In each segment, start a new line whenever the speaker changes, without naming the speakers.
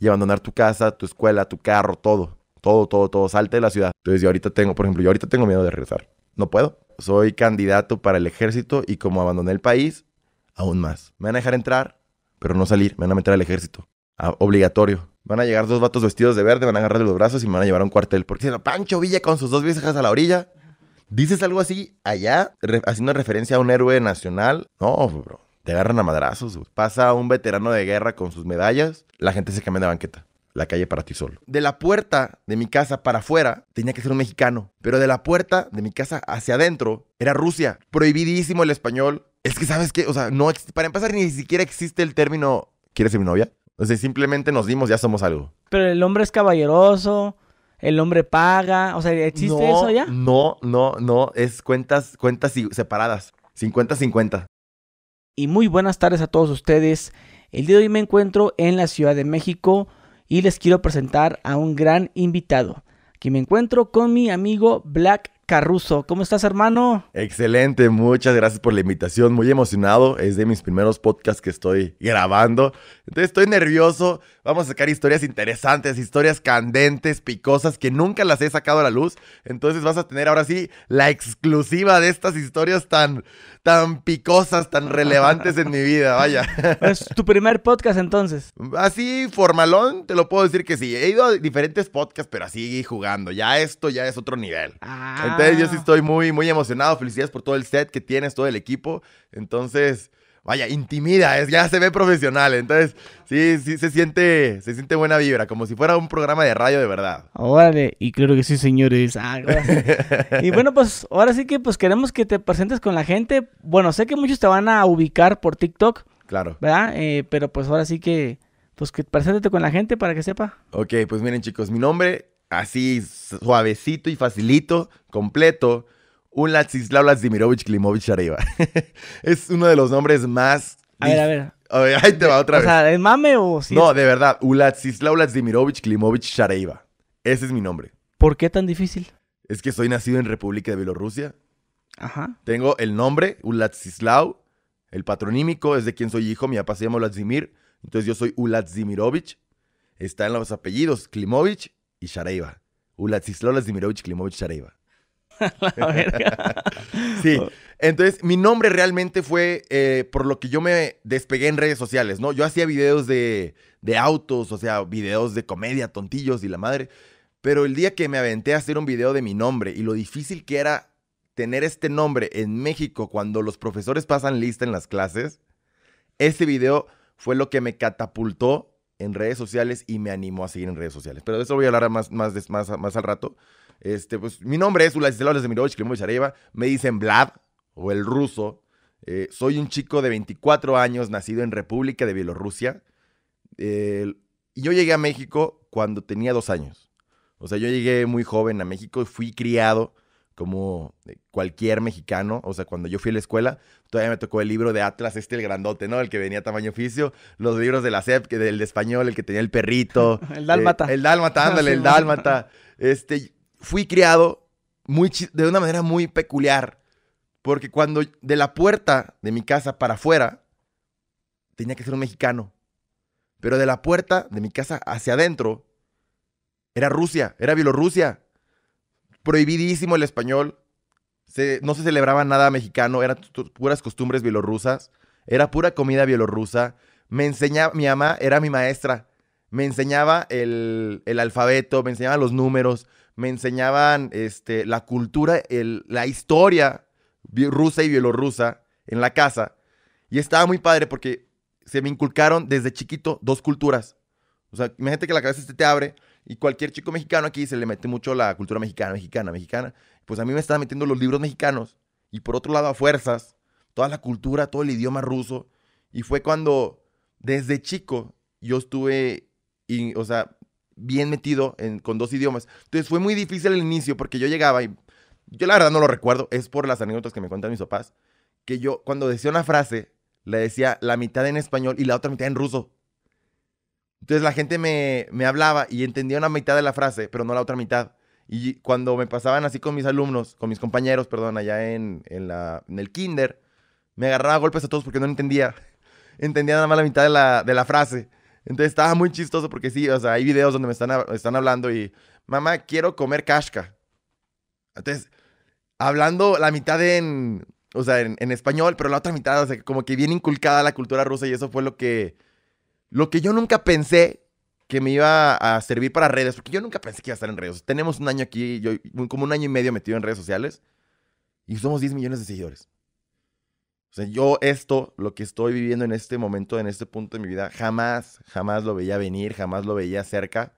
y abandonar tu casa, tu escuela, tu carro, todo. Todo, todo, todo. Salte de la ciudad. Entonces yo ahorita tengo, por ejemplo, yo ahorita tengo miedo de regresar. No puedo. Soy candidato para el ejército y como abandoné el país, aún más. Me van a dejar entrar, pero no salir. Me van a meter al ejército. Ah, obligatorio. Van a llegar dos vatos vestidos de verde, van a agarrar los brazos y me van a llevar a un cuartel. Porque si no, Pancho Villa con sus dos viejas a la orilla. Dices algo así allá, haciendo referencia a un héroe nacional. No, bro. Te agarran a madrazos, Pasa un veterano de guerra con sus medallas, la gente se cambia de banqueta. La calle para ti solo. De la puerta de mi casa para afuera tenía que ser un mexicano, pero de la puerta de mi casa hacia adentro era Rusia. Prohibidísimo el español. Es que, ¿sabes qué? O sea, no, para empezar, ni siquiera existe el término ¿quieres ser mi novia? O sea, simplemente nos dimos, ya somos algo.
Pero el hombre es caballeroso, el hombre paga, o sea, ¿existe eso ya?
No, no, no, es cuentas, cuentas separadas, 50-50
y muy buenas tardes a todos ustedes. El día de hoy me encuentro en la Ciudad de México y les quiero presentar a un gran invitado. Que me encuentro con mi amigo Black Caruso. ¿Cómo estás, hermano?
Excelente, muchas gracias por la invitación. Muy emocionado. Es de mis primeros podcasts que estoy grabando entonces estoy nervioso. Vamos a sacar historias interesantes, historias candentes, picosas, que nunca las he sacado a la luz. Entonces vas a tener ahora sí la exclusiva de estas historias tan, tan picosas, tan relevantes en mi vida.
Vaya. Es pues, tu primer podcast entonces.
Así formalón, te lo puedo decir que sí. He ido a diferentes podcasts, pero así jugando. Ya esto ya es otro nivel.
Ah. Entonces yo sí
estoy muy, muy emocionado. Felicidades por todo el set que tienes, todo el equipo. Entonces, vaya, intimida, es, ya se ve profesional. Entonces, sí, sí se siente, se
siente buena vibra, como si fuera un programa de radio de verdad. Órale, y claro que sí, señores. Ah, y bueno, pues ahora sí que pues queremos que te presentes con la gente. Bueno, sé que muchos te van a ubicar por TikTok. Claro. ¿Verdad? Eh, pero pues ahora sí que, pues que preséntate con la gente para que sepa.
Ok, pues miren chicos, mi nombre, así suavecito y facilito, completo, un Lazimirovich Klimovich arriba. es uno de los nombres más... A ver, a ver. ahí te va otra vez. O sea, ¿es mame o sí? No, de verdad. Ulatsislao Lazimirovich Klimovich Shareiva. Ese es mi nombre. ¿Por qué tan difícil? Es que soy nacido en República de Bielorrusia. Ajá. Tengo el nombre, Ulatzislau. El patronímico es de quien soy hijo. Mi papá se llama Lazimir. Entonces yo soy Ulatzimirovich. Está en los apellidos Klimovich y Shareiva. Ulatsislao Lazimirovich Klimovich Shareva. sí. Oh. Entonces, mi nombre realmente fue eh, por lo que yo me despegué en redes sociales, ¿no? Yo hacía videos de, autos, o sea, videos de comedia, tontillos y la madre. Pero el día que me aventé a hacer un video de mi nombre y lo difícil que era tener este nombre en México cuando los profesores pasan lista en las clases, ese video fue lo que me catapultó en redes sociales y me animó a seguir en redes sociales. Pero de eso voy a hablar más, más, más al rato. Este, pues mi nombre es Ulises de Mirovich Klimovich Me dicen Vlad o el ruso. Eh, soy un chico de 24 años, nacido en República de Bielorrusia. Eh, yo llegué a México cuando tenía dos años. O sea, yo llegué muy joven a México y fui criado como eh, cualquier mexicano. O sea, cuando yo fui a la escuela, todavía me tocó el libro de Atlas, este el grandote, ¿no? El que venía a tamaño oficio. Los libros de la SEP, que del de español, el que tenía el perrito. el dálmata. Eh, el dálmata, ándale, el dálmata. Este, fui criado muy, de una manera muy peculiar, porque cuando de la puerta de mi casa para afuera, tenía que ser un mexicano, pero de la puerta de mi casa hacia adentro, era Rusia, era Bielorrusia. Prohibidísimo el español. no se celebraba nada mexicano, eran puras costumbres bielorrusas, era pura comida bielorrusa. Me enseñaba, mi mamá era mi maestra me enseñaba el, alfabeto, me enseñaban los números, me enseñaban este, la cultura, el, la historia rusa y bielorrusa en la casa. Y estaba muy padre porque se me inculcaron desde chiquito dos culturas. O sea, imagínate que la cabeza se te abre y cualquier chico mexicano aquí se le mete mucho la cultura mexicana, mexicana, mexicana. Pues a mí me estaban metiendo los libros mexicanos y por otro lado a fuerzas, toda la cultura, todo el idioma ruso. Y fue cuando desde chico yo estuve y, o sea, bien metido con dos idiomas. Entonces fue muy difícil el inicio porque yo llegaba y yo la verdad no lo recuerdo, es por las anécdotas que me cuentan mis papás, que yo cuando decía una frase, le decía la mitad en español y la otra mitad en ruso. Entonces la gente me, me hablaba y entendía una mitad de la frase, pero no la otra mitad. Y cuando me pasaban así con mis alumnos, con mis compañeros, perdón, allá en, en, la, en el kinder, me agarraba golpes a todos porque no entendía. Entendía nada más la mitad de la, de la frase. Entonces estaba muy chistoso porque sí, o sea, hay videos donde me están, están hablando y, mamá, quiero comer kashka. Entonces, hablando la mitad en, o sea, en, español, pero la otra mitad, o sea, como que bien inculcada la cultura rusa y eso fue lo que, lo que yo nunca pensé que me iba a servir para redes, porque yo nunca pensé que iba a estar en redes. Tenemos un año aquí, yo como un año y medio metido en redes sociales y somos 10 millones de seguidores. O sea, yo esto, lo que estoy viviendo en este momento, en este punto de mi vida, jamás, jamás lo veía venir, jamás lo veía cerca.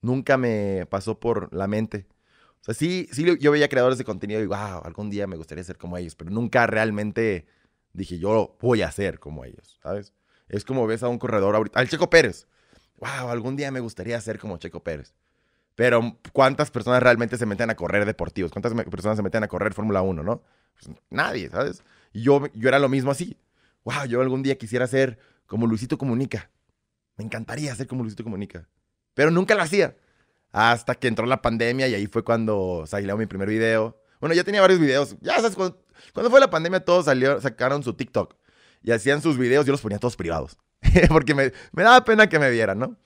Nunca me pasó por la mente. O sea, sí, sí yo veía creadores de contenido y, wow, ah, algún día me gustaría ser como ellos, pero nunca realmente dije, yo voy a ser como ellos, ¿sabes? Es como ves a un corredor ahorita, al Checo Pérez. Wow, algún día me gustaría ser como Checo Pérez. Pero ¿cuántas personas realmente se meten a correr deportivos? ¿Cuántas personas se meten a correr Fórmula 1, no? Pues, nadie, ¿sabes? Y yo, era lo mismo así. Wow, yo algún día quisiera ser como Luisito Comunica. Me encantaría ser como Luisito Comunica. Pero nunca lo hacía. Hasta que entró la pandemia y ahí fue cuando salió mi primer video. Bueno, ya tenía varios videos. Ya sabes, cuando, fue la pandemia todos sacaron su TikTok. Y hacían sus videos, yo los ponía todos privados. Porque me, me daba pena que me vieran, ¿no?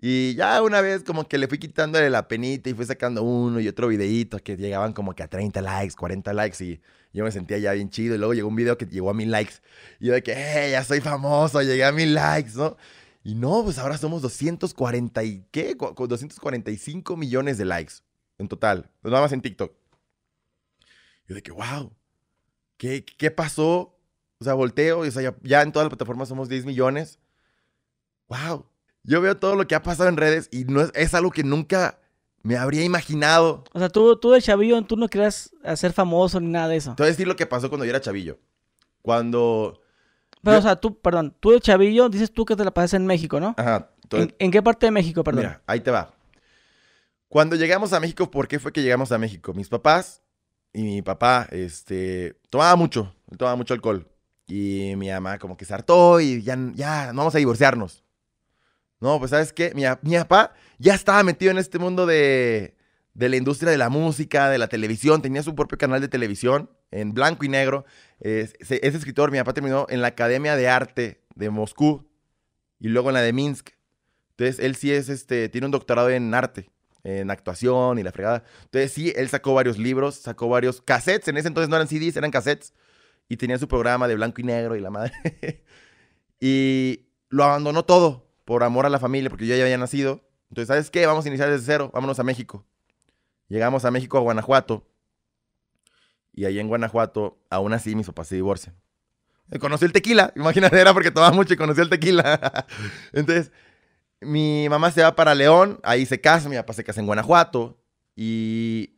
Y ya una vez como que le fui quitándole la penita y fui sacando uno y otro videito que llegaban como que a 30 likes, 40 likes y yo me sentía ya bien chido. Y luego llegó un video que llegó a mil likes. Y yo de que, hey, eh, ya soy famoso, llegué a mil likes, ¿no? Y no, pues ahora somos 240 y qué? 245 millones de likes en total. Pues nada más en TikTok. Y de que, wow, ¿qué, pasó? O sea, volteo y ya, en toda la plataforma somos 10 millones. Wow. Yo veo todo lo que ha pasado en redes y no es, es algo que nunca me habría imaginado. O sea, tú, tú de chavillo, tú no querías hacer famoso ni nada de eso. Te voy a decir lo que pasó cuando yo era chavillo. Cuando...
Pero, o sea, tú, perdón, tú de chavillo, dices tú que te la pasas en México, ¿no? Ajá. ¿En, qué parte de México, perdón? Mira,
ahí te va. Cuando llegamos a México, ¿por qué fue que llegamos a México? Mis papás y mi papá, este, tomaba mucho, tomaba mucho alcohol. Y mi mamá como que se hartó y ya, ya, no vamos a divorciarnos. No, pues ¿sabes qué? mi papá ya estaba metido en este mundo de, de la industria de la música, de la televisión, tenía su propio canal de televisión en blanco y negro. Es, escritor, mi papá terminó en la Academia de Arte de Moscú y luego en la de Minsk. Entonces, él sí es, este, tiene un doctorado en arte, en actuación y la fregada. Entonces, sí, él sacó varios libros, sacó varios cassettes. En ese entonces no eran CDs, eran cassettes. Y tenía su programa de blanco y negro y la madre. y lo abandonó todo por amor a la familia, porque yo ya había nacido. Entonces, ¿sabes qué? Vamos a iniciar desde cero, vámonos a México. Llegamos a México, a Guanajuato. Y ahí en Guanajuato, aún así, mis papás se divorcian. Eh, conocí el tequila, imagínate, era porque tomaba mucho y conocí el tequila. Entonces, mi mamá se va para León, ahí se casa, mi papá se casa en Guanajuato. Y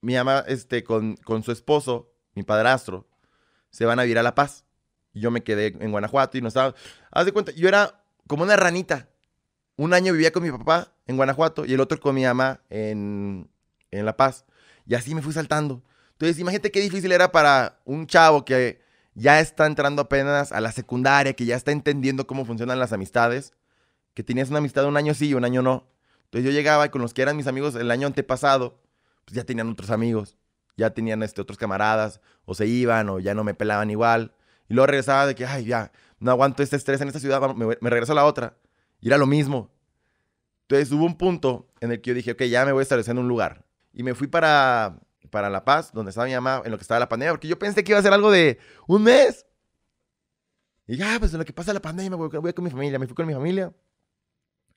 mi mamá, este, con, con su esposo, mi padrastro, se van a vivir a La Paz. yo me quedé en Guanajuato y no estaba. Haz de cuenta, yo era como una ranita un año vivía con mi papá en Guanajuato y el otro con mi mamá en, en La Paz. Y así me fui saltando. Entonces, imagínate qué difícil era para un chavo que ya está entrando apenas a la secundaria, que ya está entendiendo cómo funcionan las amistades, que tenías una amistad un año sí y un año no. Entonces yo llegaba y con los que eran mis amigos el año antepasado, pues ya tenían otros amigos, ya tenían este, otros camaradas, o se iban, o ya no me pelaban igual. Y luego regresaba de que, ay, ya, no aguanto este estrés en esta ciudad, me, me regreso a la otra. Y era lo mismo. Entonces hubo un punto en el que yo dije, ok, ya me voy a establecer en un lugar. Y me fui para, para La Paz, donde estaba mi mamá, en lo que estaba la pandemia, porque yo pensé que iba a ser algo de un mes. Y ya, pues en lo que pasa la pandemia, voy, voy con mi familia. Me fui con mi familia.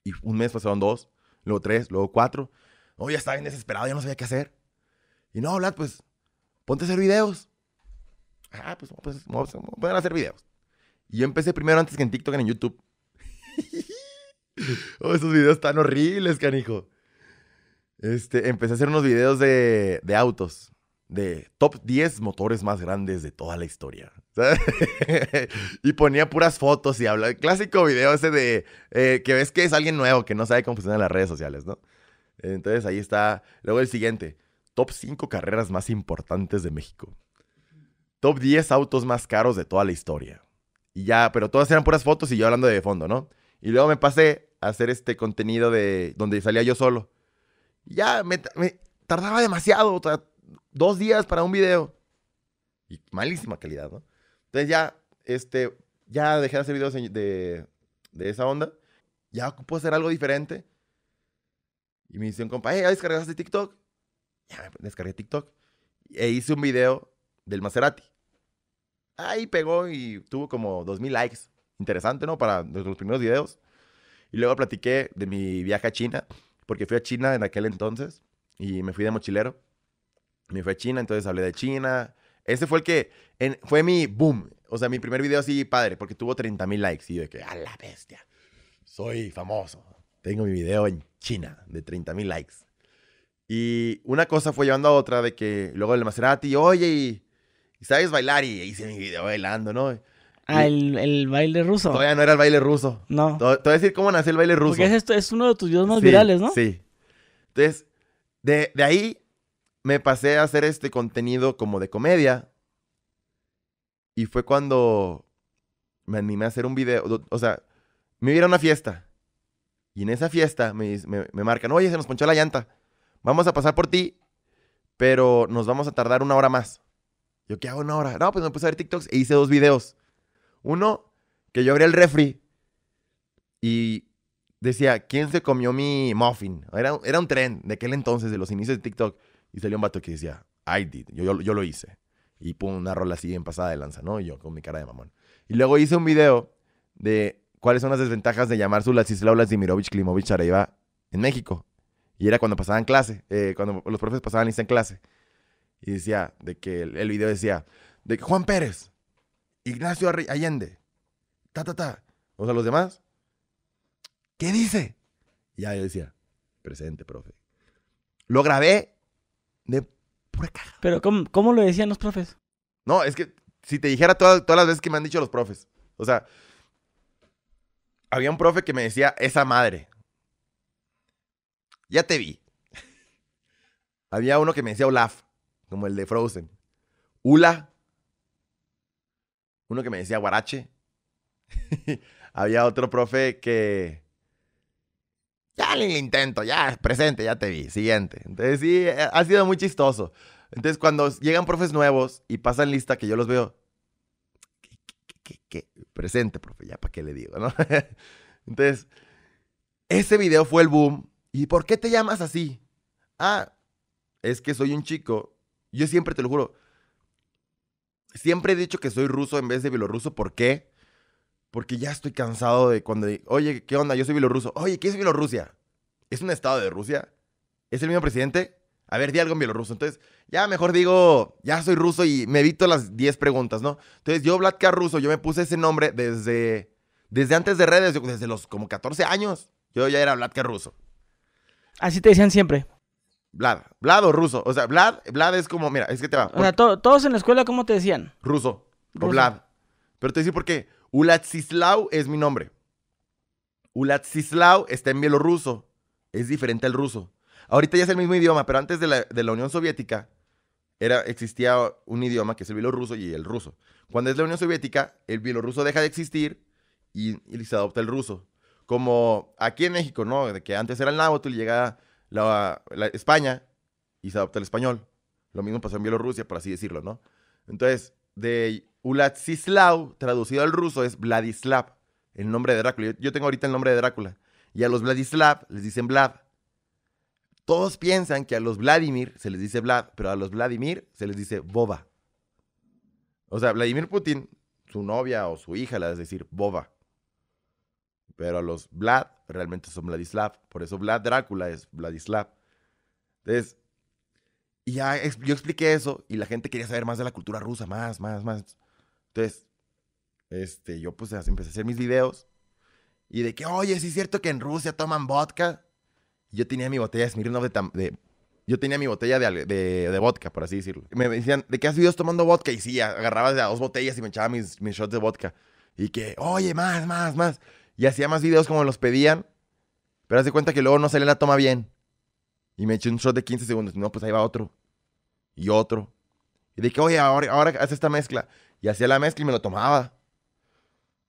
Y un mes pasaron dos, luego tres, luego cuatro. hoy ya estaba bien desesperado, ya no sabía qué hacer. Y no, Vlad, pues, ponte a hacer videos. Ah, pues, pues, vamos pues, hacer videos. Y yo empecé primero antes que en TikTok, en YouTube. Oh, esos videos tan horribles, canijo. Este, empecé a hacer unos videos de, autos. De top 10 motores más grandes de toda la historia. y ponía puras fotos y hablaba. clásico video ese de eh, que ves que es alguien nuevo que no sabe cómo funcionan las redes sociales, ¿no? Entonces ahí está. Luego el siguiente: top 5 carreras más importantes de México. Top 10 autos más caros de toda la historia. Y ya, pero todas eran puras fotos y yo hablando de fondo, ¿no? Y luego me pasé a hacer este contenido de donde salía yo solo. Ya me, tardaba demasiado, dos días para un video. Y malísima calidad, ¿no? Entonces ya, este, ya dejé de hacer videos de, esa onda. Ya puedo hacer algo diferente. Y me dice un compa, hey, eh, ¿ya descargaste TikTok? Ya me descargué TikTok. E hice un video del Maserati. Ahí pegó y tuvo como 2000 likes interesante, ¿no? Para nuestros los primeros videos. Y luego platiqué de mi viaje a China, porque fui a China en aquel entonces y me fui de mochilero. Me fui a China, entonces hablé de China. Ese fue el que fue mi boom. O sea, mi primer video así padre, porque tuvo 30 mil likes. Y de que, a la bestia, soy famoso. Tengo mi video en China de 30 mil likes. Y una cosa fue llevando a otra de que luego el Maserati, oye, sabes bailar, y hice mi video bailando, ¿no? Ah, el, baile ruso. Todavía no era el baile ruso. No. Te voy a decir cómo nació el baile ruso. Porque es, esto, es uno de tus
videos más virales, ¿no? Sí.
Entonces, de, ahí me pasé a hacer este contenido como de comedia. Y fue cuando me animé a hacer un video. O sea, me iba a una fiesta. Y en esa fiesta me, marcan, oye, se nos ponchó la llanta. Vamos a pasar por ti, pero nos vamos a tardar una hora más. Yo, ¿qué hago una hora? No, pues me puse a ver TikToks e hice dos videos. Uno, que yo abría el refri y decía, ¿quién se comió mi muffin? Era, era un tren de aquel entonces, de los inicios de TikTok. Y salió un vato que decía, I did, yo, yo, lo hice. Y pum, una rola así en pasada de lanza, ¿no? yo con mi cara de mamón. Y luego hice un video de cuáles son las desventajas de llamar de Lazimirovich Klimovich Areva en México. Y era cuando pasaban clase, eh, cuando los profes pasaban lista en clase. Y decía, de que el, el video decía, de Juan Pérez, Ignacio Allende, ta, ta, ta. O sea, los demás, ¿qué dice? ya yo decía, presente, profe. Lo grabé de pura caja. Pero, ¿cómo, lo decían los profes? No, es que si te dijera todas, todas las veces que me han dicho los profes. O sea, había un profe que me decía, esa madre. Ya te vi. había uno que me decía Olaf, como el de Frozen. Ula, uno que me decía guarache. Había otro profe que... Ya le intento, ya, presente, ya te vi, siguiente. Entonces sí, eh, ha sido muy chistoso. Entonces cuando llegan profes nuevos y pasan lista, que yo los veo, ¿Qué, qué, qué? presente, profe, ya para qué le digo, ¿no? Entonces, ese video fue el boom. ¿Y por qué te llamas así? Ah, es que soy un chico. Yo siempre te lo juro, Siempre he dicho que soy ruso en vez de bielorruso. ¿Por qué? Porque ya estoy cansado de cuando, oye, ¿qué onda? Yo soy bielorruso. Oye, ¿qué es Bielorrusia? ¿Es un estado de Rusia? ¿Es el mismo presidente? A ver, di algo en bielorruso. Entonces, ya mejor digo, ya soy ruso y me evito las 10 preguntas, ¿no? Entonces, yo, Vladka Ruso, yo me puse ese nombre desde, desde antes de redes, desde los como 14 años. Yo ya era Vladka Ruso.
Así te decían siempre.
Vlad. Vlad o ruso. O sea, Vlad, Vlad es como, mira, es que te va. O sea, todos en la escuela, ¿cómo te decían? Ruso, O Vlad. Pero te decía por qué. Ulatsislau es mi nombre. Ulatsislau está en bielorruso. Es diferente al ruso. Ahorita ya es el mismo idioma, pero antes de la, Unión Soviética era, existía un idioma que es el bielorruso y el ruso. Cuando es la Unión Soviética, el bielorruso deja de existir y, se adopta el ruso. Como aquí en México, ¿no? De que antes era el náhuatl y llegaba la, España y se adopta el español. Lo mismo pasó en Bielorrusia, por así decirlo, ¿no? Entonces, de Ulatsislav, traducido al ruso, es Vladislav, el nombre de Drácula. Yo, tengo ahorita el nombre de Drácula. Y a los Vladislav les dicen Vlad. Todos piensan que a los Vladimir se les dice Vlad, pero a los Vladimir se les dice Boba. O sea, Vladimir Putin, su novia o su hija, la es decir, Boba. Pero los Vlad realmente son Vladislav. Por eso Vlad Drácula es Vladislav. Entonces, y ya yo expliqué eso y la gente quería saber más de la cultura rusa, más, más, más. Entonces, este, yo pues empecé a hacer mis videos y de que, oye, sí es cierto que en Rusia toman vodka. Yo tenía mi botella de Smirnoff de, de yo tenía mi botella de, de, vodka, por así decirlo. Me decían, ¿de qué has videos tomando vodka? Y sí, agarrabas dos botellas y me echaba mis, mis shots de vodka. Y que, oye, más, más, más y hacía más videos como los pedían, pero hace cuenta que luego no sale la toma bien. Y me eché un shot de 15 segundos. No, pues ahí va otro. Y otro. Y de que, oye, ahora, ahora haz esta mezcla. Y hacía la mezcla y me lo tomaba.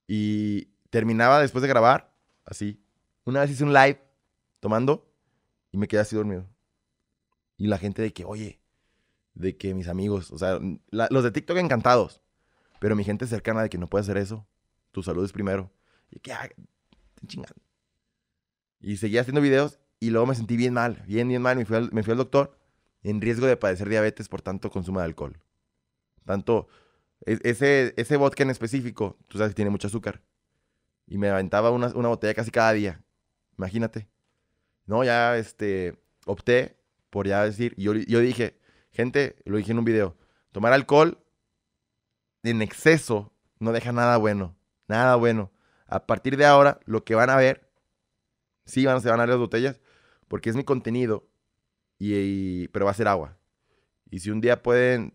Y terminaba después de grabar, así. Una vez hice un live tomando y me quedé así dormido. Y la gente de que, oye, de que mis amigos, o sea, los de TikTok encantados, pero mi gente cercana de que no puede hacer eso. Tu salud es primero. Y que, Y seguía haciendo videos y luego me sentí bien mal, bien, bien mal. Me fui al, doctor en riesgo de padecer diabetes por tanto consumo de alcohol. Tanto, e, ese, ese vodka en específico, tú sabes que tiene mucho azúcar. Y me aventaba una, botella casi cada día. Imagínate. No, ya este, opté por ya decir, yo, yo dije, gente, lo dije en un video, tomar alcohol en exceso no deja nada bueno, nada bueno. A partir de ahora, lo que van a ver, sí van, se van a ver las botellas, porque es mi contenido, y, pero va a ser agua. Y si un día pueden,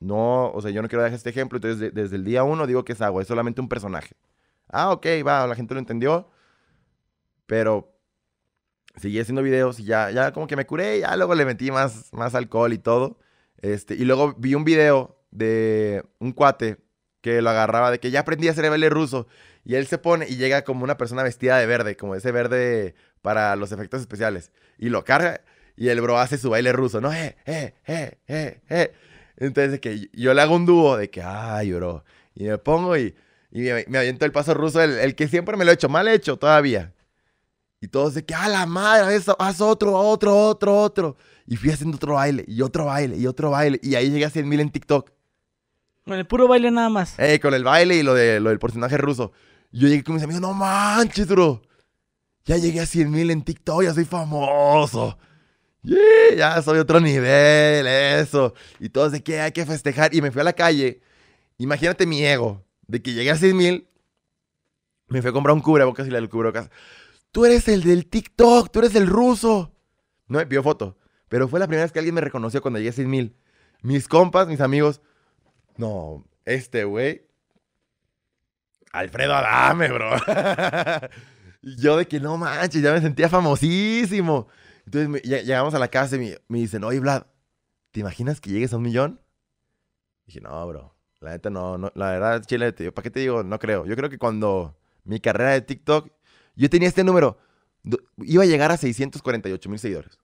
no, o sea, yo no quiero dejar este ejemplo, entonces desde el día uno digo que es agua, es solamente un personaje. Ah, ok, va, la gente lo entendió, pero seguí haciendo videos y ya, ya como que me curé, ya luego le metí más, más alcohol y todo. Este, y luego vi un video de un cuate que lo agarraba de que ya aprendí a hacer el baile ruso. Y él se pone y llega como una persona vestida de verde, como ese verde para los efectos especiales. Y lo carga y el bro hace su baile ruso, ¿no? Eh, eh, eh, eh, eh. Entonces que yo le hago un dúo de que, ay, bro. Y me pongo y, me, aviento el paso ruso, el, que siempre me lo he hecho, mal hecho todavía. Y todos de que, a la madre, eso, haz otro, otro, otro, otro. Y fui haciendo otro baile, y otro baile, y otro baile. Y ahí llegué a 100 mil en TikTok.
Con el puro baile nada más.
Eh, con el baile y lo, de, lo del personaje ruso. Yo llegué con mis amigos, no manches, bro. Ya llegué a 100 mil en TikTok, ya soy famoso. ya soy otro nivel, eso. Y todos de que hay que festejar. Y me fui a la calle. Imagínate mi ego. De que llegué a cien mil. Me fui a comprar un cubrebocas y le a cubrebocas. Tú eres el del TikTok, tú eres el ruso. No me foto. Pero fue la primera vez que alguien me reconoció cuando llegué a cien mil. Mis compas, mis amigos. No, este güey. Alfredo Adame, bro. yo de que no manches, ya me sentía famosísimo. Entonces llegamos a la casa y me, dicen, oye, Vlad, ¿te imaginas que llegues a un millón? dije, no, bro. La neta no, no la verdad, Chile, tío, ¿para qué te digo? No creo. Yo creo que cuando mi carrera de TikTok, yo tenía este número, iba a llegar a 648 mil seguidores.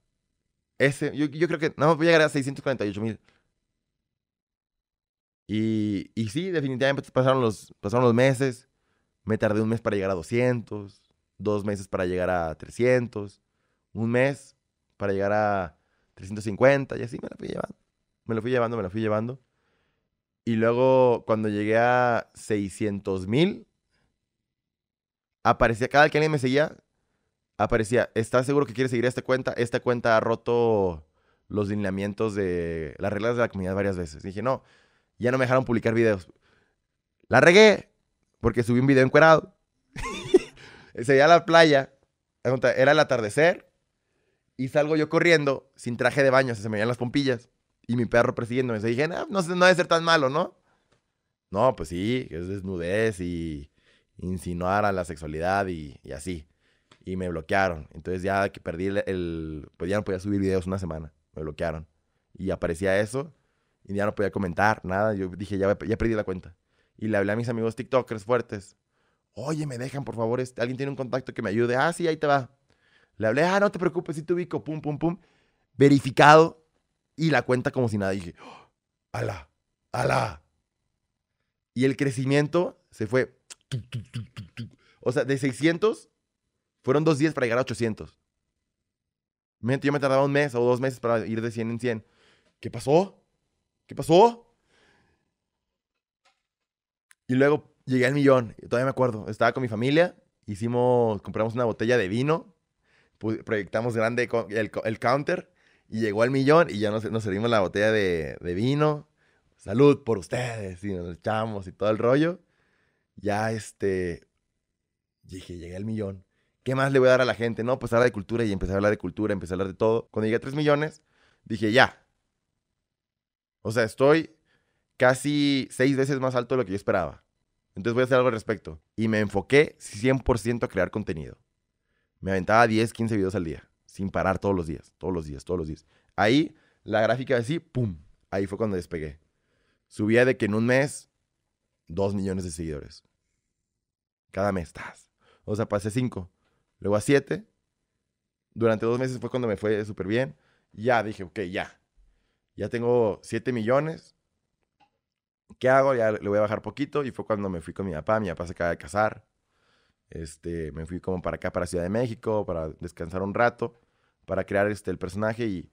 Ese, yo, yo creo que, no, voy a llegar a 648 mil. Y, y sí, definitivamente pasaron los, pasaron los meses. Me tardé un mes para llegar a 200, dos meses para llegar a 300, un mes para llegar a 350 y así me la fui llevando. Me lo fui llevando, me lo fui llevando. Y luego cuando llegué a 600 mil, aparecía, cada que alguien me seguía, aparecía, ¿estás seguro que quieres seguir esta cuenta? Esta cuenta ha roto los lineamientos de las reglas de la comunidad varias veces. dije, no, ya no me dejaron publicar videos. La regué porque subí un video encuerado. Se veía la playa, era el atardecer y salgo yo corriendo sin traje de baño, se me veían las pompillas y mi perro persiguiéndome. Se dije, no, no debe ser tan malo, ¿no? No, pues sí, es desnudez y insinuar a la sexualidad y, así. Y me bloquearon. Entonces ya que perdí el, el, pues podía subir videos una semana. Me bloquearon. Y aparecía eso. Y ya no podía comentar, nada. Yo dije, ya, perdí la cuenta. Y le hablé a mis amigos TikTokers fuertes. Oye, me dejan, por favor, este, alguien tiene un contacto que me ayude. Ah, sí, ahí te va. Le hablé, ah, no te preocupes, sí te ubico, pum, pum, pum. Verificado. Y la cuenta como si nada. dije, ¡Oh! ala, ala. Y el crecimiento se fue. O sea, de 600 fueron dos días para llegar a 800. Yo me tardaba un mes o dos meses para ir de 100 en 100. ¿Qué pasó? ¿Qué pasó? Y luego llegué al millón, todavía me acuerdo, estaba con mi familia, hicimos, compramos una botella de vino, proyectamos grande el, counter y llegó al millón y ya nos, servimos la botella de, vino, salud por ustedes y nos echamos y todo el rollo. Ya este, dije, llegué al millón. ¿Qué más le voy a dar a la gente? No, pues hablar de cultura y empecé a hablar de cultura, empecé a hablar de todo. Cuando llegué a 3 millones, dije, ya, o sea, estoy casi seis veces más alto de lo que yo esperaba. Entonces voy a hacer algo al respecto. Y me enfoqué 100% a crear contenido. Me aventaba 10, 15 videos al día, sin parar todos los días, todos los días, todos los días. Ahí la gráfica así, ¡pum! Ahí fue cuando despegué. Subía de que en un mes, Dos millones de seguidores. Cada mes, estás. O sea, pasé 5, luego a siete Durante dos meses fue cuando me fue súper bien. Ya dije, ok, ya, ya tengo 7 millones. ¿Qué hago? Ya le voy a bajar poquito. Y fue cuando me fui con mi papá. Mi papá se acaba de casar. Este, me fui como para acá, para Ciudad de México, para descansar un rato, para crear este, el personaje. Y,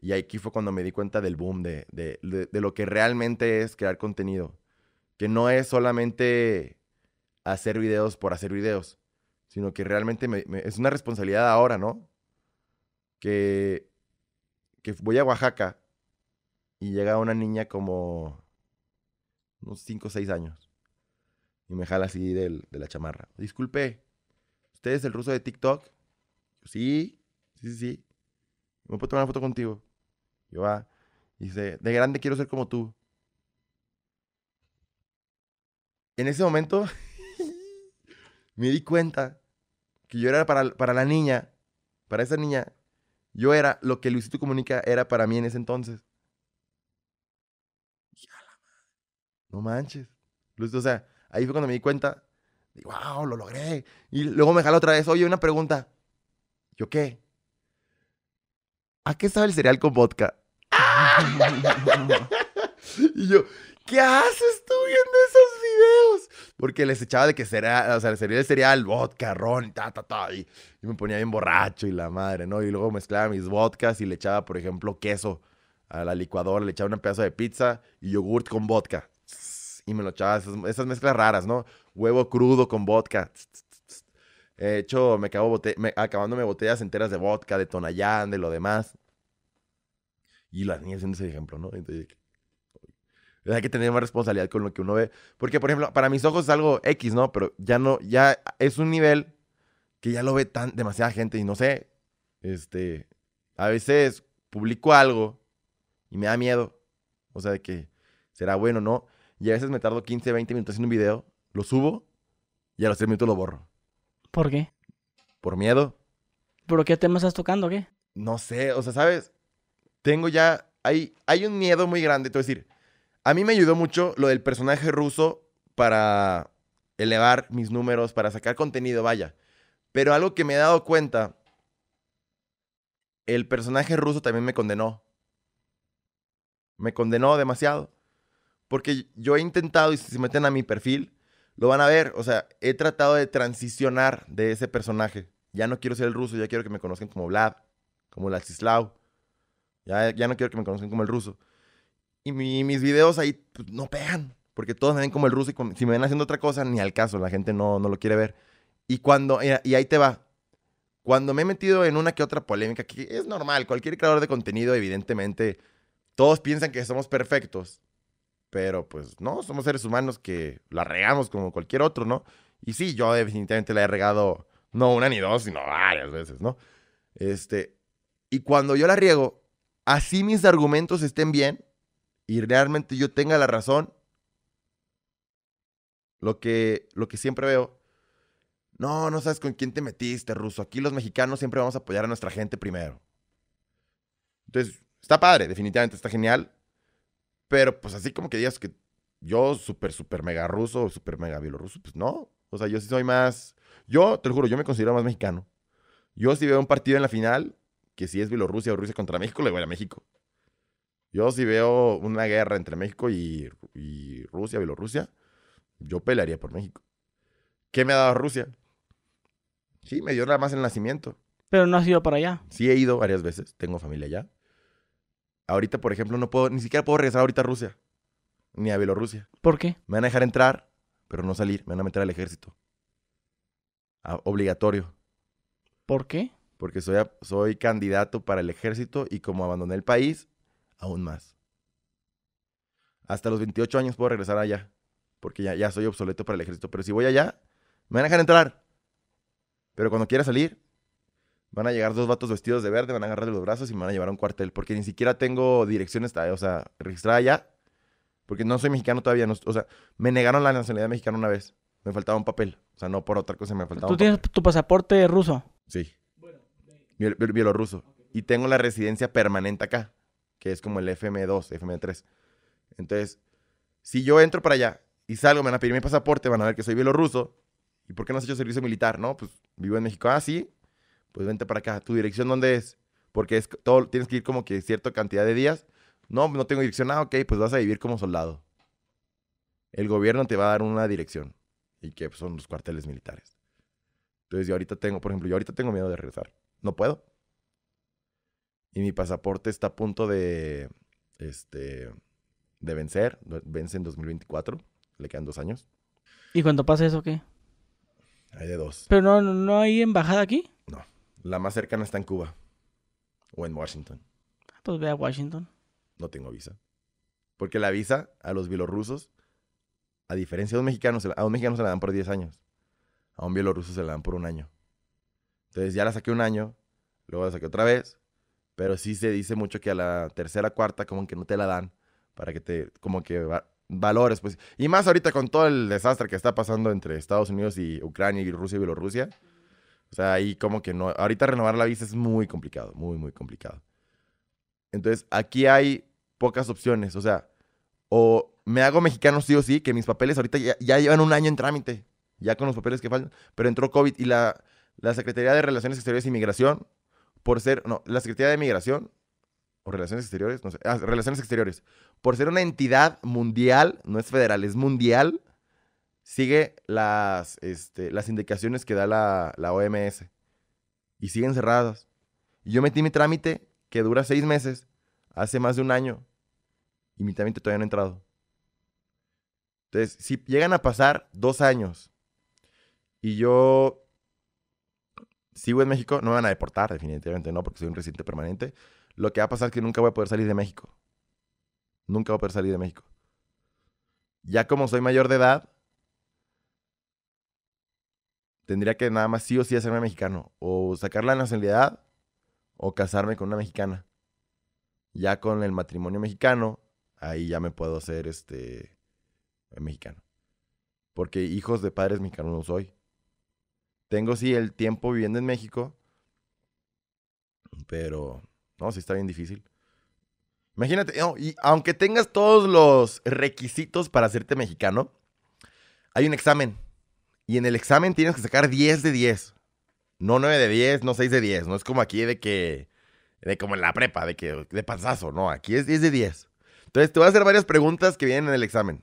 y aquí fue cuando me di cuenta del boom, de, de, de, lo que realmente es crear contenido. Que no es solamente hacer videos por hacer videos, sino que realmente es una responsabilidad ahora, ¿no? Que, que voy a Oaxaca y llega una niña como unos 5 o 6 años. Y me jala así de la chamarra. Disculpe, ¿usted es el ruso de TikTok? sí, sí, sí. ¿Me puedo tomar una foto contigo? Yo va. Ah". Y dice, de grande quiero ser como tú. En ese momento me di cuenta que yo era para, para la niña, para esa niña, yo era lo que Luisito Comunica era para mí en ese entonces. No manches. O sea, ahí fue cuando me di cuenta. Digo, wow, lo logré. Y luego me jala otra vez. Oye, una pregunta. ¿Yo qué? ¿A qué sabe el cereal con vodka? y yo, ¿qué haces tú viendo esos videos? Porque les echaba de que sería o sea, el cereal, el vodka, ron, y ta, ta, ta. Y, me ponía bien borracho y la madre, ¿no? Y luego mezclaba mis vodkas y le echaba, por ejemplo, queso a la licuadora, le echaba una pedazo de pizza y yogurt con vodka y me lo echaba, esas, mezclas raras, ¿no? Huevo crudo con vodka. He hecho, me acabo me, acabándome botellas enteras de vodka, de tonallán, de lo demás. Y las niñas siendo ese ejemplo, ¿no? hay que tener más responsabilidad con lo que uno ve. Porque, por ejemplo, para mis ojos es algo X, ¿no? Pero ya no, ya es un nivel que ya lo ve tan demasiada gente. Y no sé, este, a veces publico algo y me da miedo. O sea, de que será bueno, ¿no? Y a veces me tardo 15, 20 minutos en un video, lo subo y a los 3 minutos lo borro. ¿Por qué? Por miedo.
¿Pero qué tema estás tocando, qué?
No sé, o sea, ¿sabes? Tengo ya. Hay, hay un miedo muy grande, te voy a decir. A mí me ayudó mucho lo del personaje ruso para elevar mis números, para sacar contenido, vaya. Pero algo que me he dado cuenta, el personaje ruso también me condenó. Me condenó demasiado. Porque yo he intentado, y si se meten a mi perfil, lo van a ver. O sea, he tratado de transicionar de ese personaje. Ya no quiero ser el ruso, ya quiero que me conozcan como Vlad, como Ladislao. Ya, ya no quiero que me conozcan como el ruso. Y mis videos ahí pues, no pegan, porque todos me ven como el ruso y si me ven haciendo otra cosa, ni al caso, la gente no, lo quiere ver. Y cuando, y ahí te va, cuando me he metido en una que otra polémica, que es normal, cualquier creador de contenido, evidentemente, todos piensan que somos perfectos pero pues no, somos seres humanos que la regamos como cualquier otro, ¿no? Y sí, yo definitivamente la he regado no una ni dos, sino varias veces, ¿no? Este, y cuando yo la riego, así mis argumentos estén bien y realmente yo tenga la razón, lo que, lo que siempre veo, no, no sabes con quién te metiste, ruso. Aquí los mexicanos siempre vamos a apoyar a nuestra gente primero. Entonces, está padre, definitivamente está genial pero pues así como que digas que yo súper, súper mega ruso, súper mega bielorruso, pues no. O sea, yo sí soy más... Yo, te lo juro, yo me considero más mexicano. Yo si veo un partido en la final, que si es Bielorrusia o Rusia contra México, le voy a México. Yo si veo una guerra entre México y, y Rusia, Bielorrusia, yo pelearía por México. ¿Qué me ha dado Rusia? Sí, me dio nada más el nacimiento.
Pero no has ido para allá.
Sí he ido varias veces, tengo familia allá. Ahorita, por ejemplo, no puedo, ni siquiera puedo regresar ahorita a Rusia, ni a Bielorrusia. ¿Por qué? Me van a dejar entrar, pero no salir, me van a meter al ejército. Ah, obligatorio. ¿Por qué? Porque soy, soy candidato para el ejército y como abandoné el país, aún más. Hasta los 28 años puedo regresar allá, porque ya, ya soy obsoleto para el ejército, pero si voy allá, me van a dejar entrar. Pero cuando quiera salir, Van a llegar dos vatos vestidos de verde, van a agarrar los brazos y me van a llevar a un cuartel. Porque ni siquiera tengo dirección esta, eh, o sea, registrada ya. Porque no soy mexicano todavía. o sea, me negaron la nacionalidad mexicana una vez. Me faltaba un papel. O sea, no por otra cosa, me faltaba ¿Tú tienes
tu pasaporte ruso?
Sí. Bueno, bielorruso. Y tengo la residencia permanente acá, que es como el FM2, FM3. Entonces, si yo entro para allá y salgo, me van a pedir mi pasaporte, van a ver que soy bielorruso. ¿Y por qué no has hecho servicio militar? No, pues vivo en México. Ah, sí, pues vente para acá. ¿Tu dirección dónde es? Porque es todo, tienes que ir como que cierta cantidad de días. No, no tengo dirección. Ah, ok, pues vas a vivir como soldado. El gobierno te va a dar una dirección. Y que pues, son los cuarteles militares. Entonces yo ahorita tengo, por ejemplo, yo ahorita tengo miedo de regresar. No puedo. Y mi pasaporte está a punto de, este, de vencer. Vence en 2024. Le quedan dos años.
¿Y cuando pasa eso qué? Hay de dos. Pero no, no hay embajada aquí.
La más cercana está en Cuba o en Washington.
Pues ve a Washington.
No tengo visa. Porque la visa a los bielorrusos, a diferencia de los mexicanos, a un mexicano se la dan por 10 años. A un bielorruso se la dan por un año. Entonces ya la saqué un año, luego la saqué otra vez, pero sí se dice mucho que a la tercera, cuarta, como que no te la dan para que te, como que valores, pues. Y más ahorita con todo el desastre que está pasando entre Estados Unidos y Ucrania y Rusia y Bielorrusia. O sea, ahí como que no. Ahorita renovar la visa es muy complicado, muy, muy complicado. Entonces, aquí hay pocas opciones. O sea, o me hago mexicano sí o sí, que mis papeles ahorita ya, llevan un año en trámite, ya con los papeles que faltan, pero entró COVID y la, la Secretaría de Relaciones Exteriores y Inmigración, por ser, no, la Secretaría de Migración, o Relaciones Exteriores, no sé, ah, Relaciones Exteriores, por ser una entidad mundial, no es federal, es mundial, sigue las, este, las indicaciones que da la, la OMS y siguen cerradas. Y yo metí mi trámite que dura seis meses, hace más de un año, y mi trámite todavía no ha entrado. Entonces, si llegan a pasar dos años y yo sigo en México, no me van a deportar, definitivamente no, porque soy un residente permanente. Lo que va a pasar es que nunca voy a poder salir de México. Nunca voy a poder salir de México. Ya como soy mayor de edad, tendría que nada más sí o sí hacerme mexicano. O sacar la nacionalidad o casarme con una mexicana. Ya con el matrimonio mexicano, ahí ya me puedo hacer este eh, mexicano. Porque hijos de padres mexicanos no soy. Tengo sí el tiempo viviendo en México, pero no, sí está bien difícil. Imagínate, y aunque tengas todos los requisitos para hacerte mexicano, hay un examen y en el examen tienes que sacar 10 de 10. No 9 de 10, no 6 de 10. No es como aquí de que. De como en la prepa, de que. De panzazo, no. Aquí es 10 de 10. Entonces te voy a hacer varias preguntas que vienen en el examen.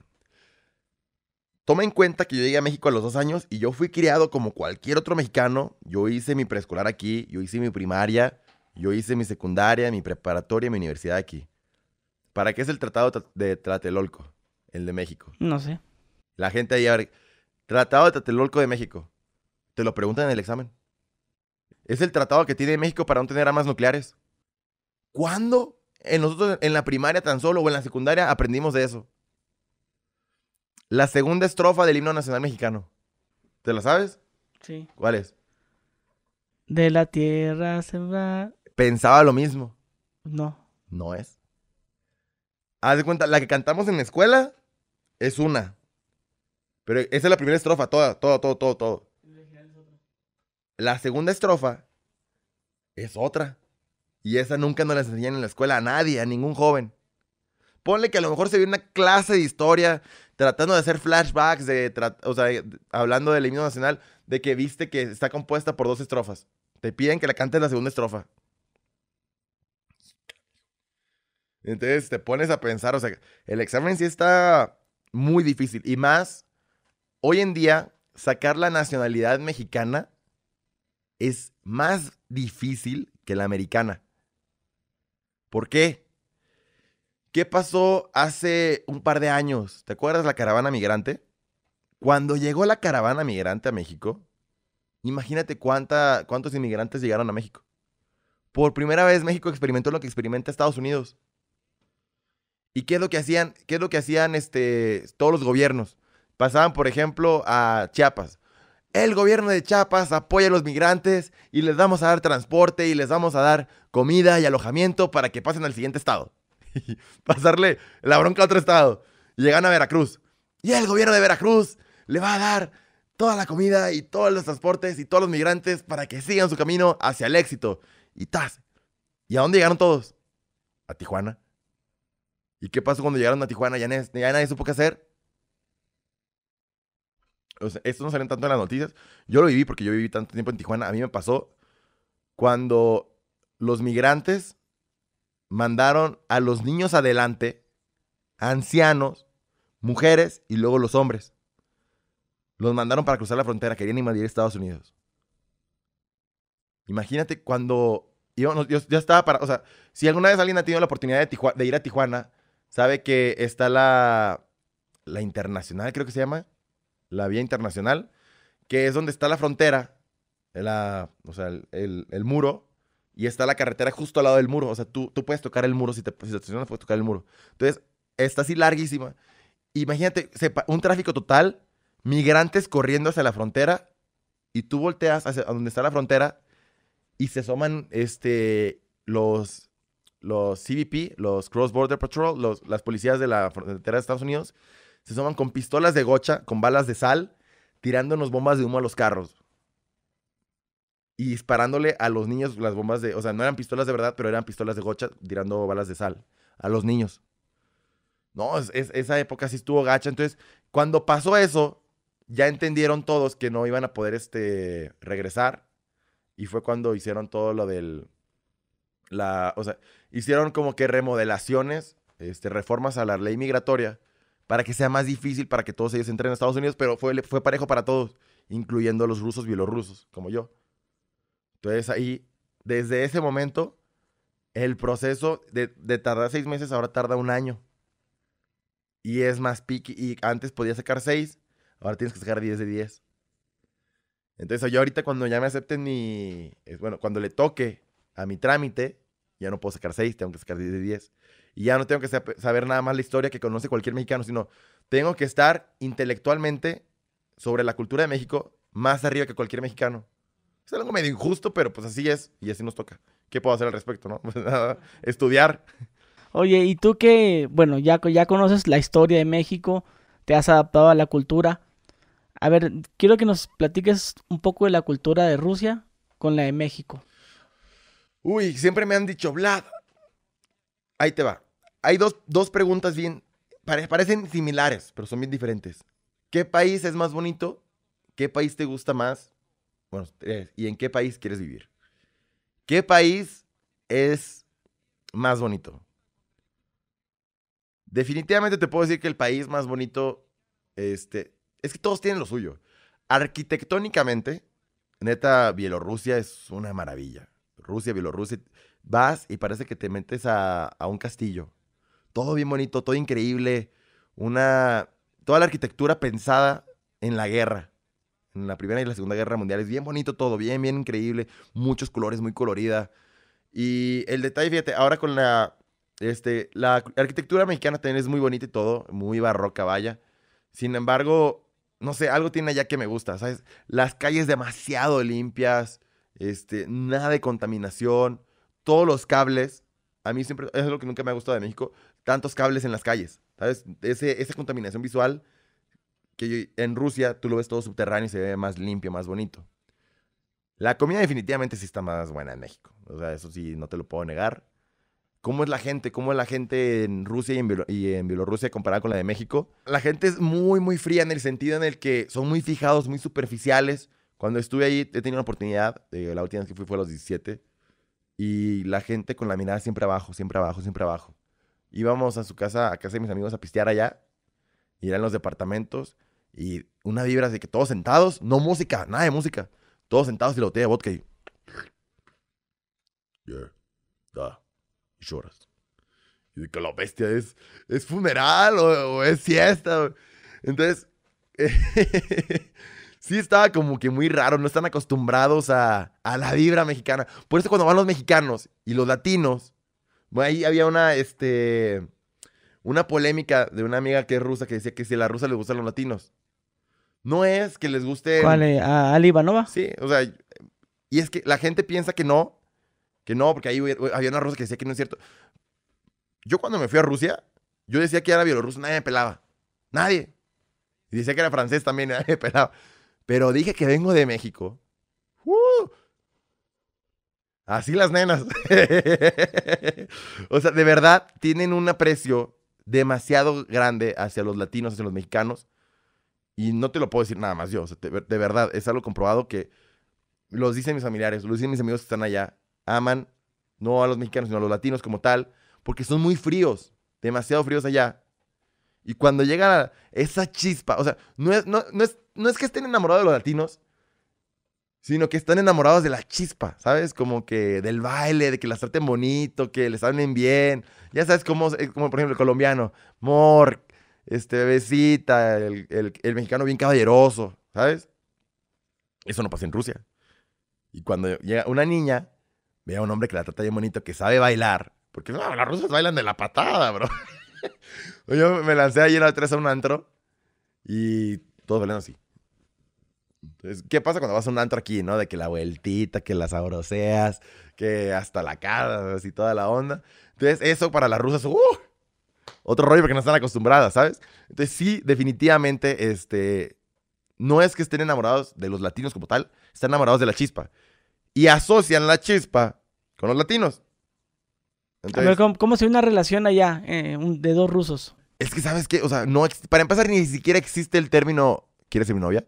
Toma en cuenta que yo llegué a México a los dos años y yo fui criado como cualquier otro mexicano. Yo hice mi preescolar aquí, yo hice mi primaria, yo hice mi secundaria, mi preparatoria, mi universidad aquí. ¿Para qué es el Tratado de Tlatelolco, el de México? No sé. La gente ahí, Tratado de Tlatelolco de México. Te lo preguntan en el examen. Es el tratado que tiene México para no tener armas nucleares. ¿Cuándo? En nosotros en la primaria tan solo o en la secundaria aprendimos de eso. La segunda estrofa del himno nacional mexicano. ¿Te la sabes? Sí. ¿Cuál es?
De la tierra se va...
Pensaba lo mismo. No. No es.
Haz de cuenta, la que
cantamos en la escuela es una. Pero esa es la primera estrofa, toda, todo, todo, todo, todo. La segunda estrofa es otra. Y esa nunca nos la enseñan en la escuela a nadie, a ningún joven. Ponle que a lo mejor se vio una clase de historia tratando de hacer flashbacks, de o sea, hablando del himno nacional, de que viste que está compuesta por dos estrofas. Te piden que la cantes la segunda estrofa. Entonces te pones a pensar, o sea, el examen sí está muy difícil. Y más Hoy en día, sacar la nacionalidad mexicana es más difícil que la americana. ¿Por qué? ¿Qué pasó hace un par de años? ¿Te acuerdas la caravana migrante? Cuando llegó la caravana migrante a México, imagínate cuánta, cuántos inmigrantes llegaron a México. Por primera vez México experimentó lo que experimenta Estados Unidos. ¿Y qué es lo que hacían? ¿Qué es lo que hacían este, todos los gobiernos? Pasaban, por ejemplo, a Chiapas. El gobierno de Chiapas apoya a los migrantes y les vamos a dar transporte y les vamos a dar comida y alojamiento para que pasen al siguiente estado. Pasarle la bronca a otro estado. Llegan a Veracruz. Y el gobierno de Veracruz le va a dar toda la comida y todos los transportes y todos los migrantes para que sigan su camino hacia el éxito. Y tas. ¿Y a dónde llegaron todos? A Tijuana. ¿Y qué pasó cuando llegaron a Tijuana? Ya, ya nadie supo qué hacer esto no salen tanto en las noticias. Yo lo viví porque yo viví tanto tiempo en Tijuana. A mí me pasó cuando los migrantes mandaron a los niños adelante, ancianos, mujeres y luego los hombres. Los mandaron para cruzar la frontera, querían invadir Estados Unidos. Imagínate cuando yo, yo, estaba para, o sea, si alguna vez alguien ha tenido la oportunidad de, de ir a Tijuana, sabe que está la la internacional creo que se llama, la vía internacional, que es donde está la frontera, la, o sea, el, muro, y está la carretera justo al lado del muro. O sea, tú, tú puedes tocar el muro, si te, si puedes tocar el muro. Entonces, está así larguísima. Imagínate, un tráfico total, migrantes corriendo hacia la frontera, y tú volteas hacia donde está la frontera, y se asoman este, los, los CBP, los Cross Border Patrol, los, las policías de la frontera de Estados Unidos, se suman con pistolas de gocha, con balas de sal, tirándonos bombas de humo a los carros. Y disparándole a los niños las bombas de... O sea, no eran pistolas de verdad, pero eran pistolas de gocha tirando balas de sal a los niños. No, esa época sí estuvo gacha. Entonces, cuando pasó eso, ya entendieron todos que no iban a poder este, regresar. Y fue cuando hicieron todo lo del... La, o sea, hicieron como que remodelaciones, este, reformas a la ley migratoria para que sea más difícil para que todos ellos entren a Estados Unidos, pero fue, fue parejo para todos, incluyendo a los rusos, bielorrusos, como yo. Entonces ahí, desde ese momento, el proceso de, tardar seis meses ahora tarda un año. Y es más piqui. Y antes podía sacar seis, ahora tienes que sacar diez de diez. Entonces yo ahorita cuando ya me acepten mi... Bueno, cuando le toque a mi trámite, ya no puedo sacar seis, tengo que sacar diez de diez y ya no tengo que saber nada más la historia que conoce cualquier mexicano, sino tengo que estar intelectualmente sobre la cultura de México más arriba que cualquier mexicano. Es algo medio injusto, pero pues así es y así nos toca. ¿Qué puedo hacer
al respecto, no? Pues, estudiar. Oye, ¿y tú qué? bueno, ya, ya conoces la historia de México, te has adaptado a la cultura? A ver, quiero que nos platiques un poco de la cultura de Rusia con la de México. Uy,
siempre me han dicho, Vlad, ahí te va. Hay dos, dos preguntas bien, parecen similares, pero son bien diferentes. ¿Qué país es más bonito? ¿Qué país te gusta más? Bueno, ¿y en qué país quieres vivir? ¿Qué país es más bonito? Definitivamente te puedo decir que el país más bonito, este, es que todos tienen lo suyo. Arquitectónicamente, neta, Bielorrusia es una maravilla. Rusia, Bielorrusia, vas y parece que te metes a un castillo todo bien bonito, todo increíble, una, toda la arquitectura pensada en la guerra, en la Primera y la Segunda Guerra Mundial, es bien bonito todo, bien, bien increíble, muchos colores, muy colorida. Y el detalle, fíjate, ahora con la, este, la arquitectura mexicana también es muy bonita y todo, muy barroca, vaya. Sin embargo, no sé, algo tiene allá que me gusta, ¿sabes? Las calles demasiado limpias, este, nada de contaminación, todos los cables. A mí siempre, es lo que nunca me ha gustado de México, tantos cables en las calles, ¿sabes? Ese, esa contaminación visual que en Rusia tú lo ves todo subterráneo y se ve más limpio, más bonito. La comida definitivamente sí está más buena en México. O sea, eso sí, no te lo puedo negar. ¿Cómo es la gente? ¿Cómo es la gente en Rusia y en, Bielorrusia comparada con la de México? La gente es muy, muy fría en el sentido en el que son muy fijados, muy superficiales. Cuando estuve ahí, he tenido una oportunidad, eh, la última vez que fui fue a los 17, y la gente con la mirada siempre abajo, siempre abajo, siempre abajo íbamos a su casa, a casa de mis amigos a pistear allá, y eran los departamentos, y una vibra así que todos sentados, no música, nada de música, todos sentados y la botella de vodka y... lloras. Y que la bestia es, es funeral o, es siesta. Entonces, sí estaba como que muy raro, no están acostumbrados a, a la vibra mexicana. Por eso cuando van los mexicanos y los latinos ahí había una, este, una polémica de una amiga que es rusa que decía que si a la rusa les gustan los latinos. No es que les guste. ¿Cuál? Eh? ¿A ah, Ali Ivanova? Sí, o sea, y es que la gente piensa que no, que no, porque ahí había una rusa que decía que no es cierto. Yo cuando me fui a Rusia, yo decía que era bielorruso, nadie me pelaba. Nadie. Y decía que era francés también, nadie me pelaba. Pero dije que vengo de México. ¡Uh! Así las nenas. o sea, de verdad tienen un aprecio demasiado grande hacia los latinos, hacia los mexicanos. Y no te lo puedo decir nada más yo. de verdad, es algo comprobado que los dicen mis familiares, los dicen mis amigos que están allá. Aman no a los mexicanos, sino a los latinos como tal, porque son muy fríos, demasiado fríos allá. Y cuando llega esa chispa, o sea, no es, no, es, no es que estén enamorados de los latinos, sino que están enamorados de la chispa, ¿sabes? Como que del baile, de que las traten bonito, que les salen bien. Ya sabes cómo, eh, como por ejemplo el colombiano, mor, este, besita el, el, mexicano bien caballeroso, ¿sabes? Eso no pasa en Rusia. Y cuando llega una niña, ve a un hombre que la trata bien bonito, que sabe bailar, porque no, las rusas bailan de la patada, bro. Yo me lancé ayer a tres a un antro y todos bailando así. Entonces, ¿qué pasa cuando vas a un antro aquí, no? De que la vueltita, que las sabroseas, que hasta la cara, así toda la onda. Entonces, eso para las rusas, ¡uh! Otro rollo porque no están acostumbradas, ¿sabes? Entonces, sí, definitivamente, este, no es que estén enamorados de los latinos como tal, están enamorados de la chispa. Y asocian la chispa con los latinos.
¿cómo, se ve una relación allá eh, de dos rusos? Es que, ¿sabes qué? O sea, no, para empezar, ni siquiera existe el término,
¿quieres ser mi novia?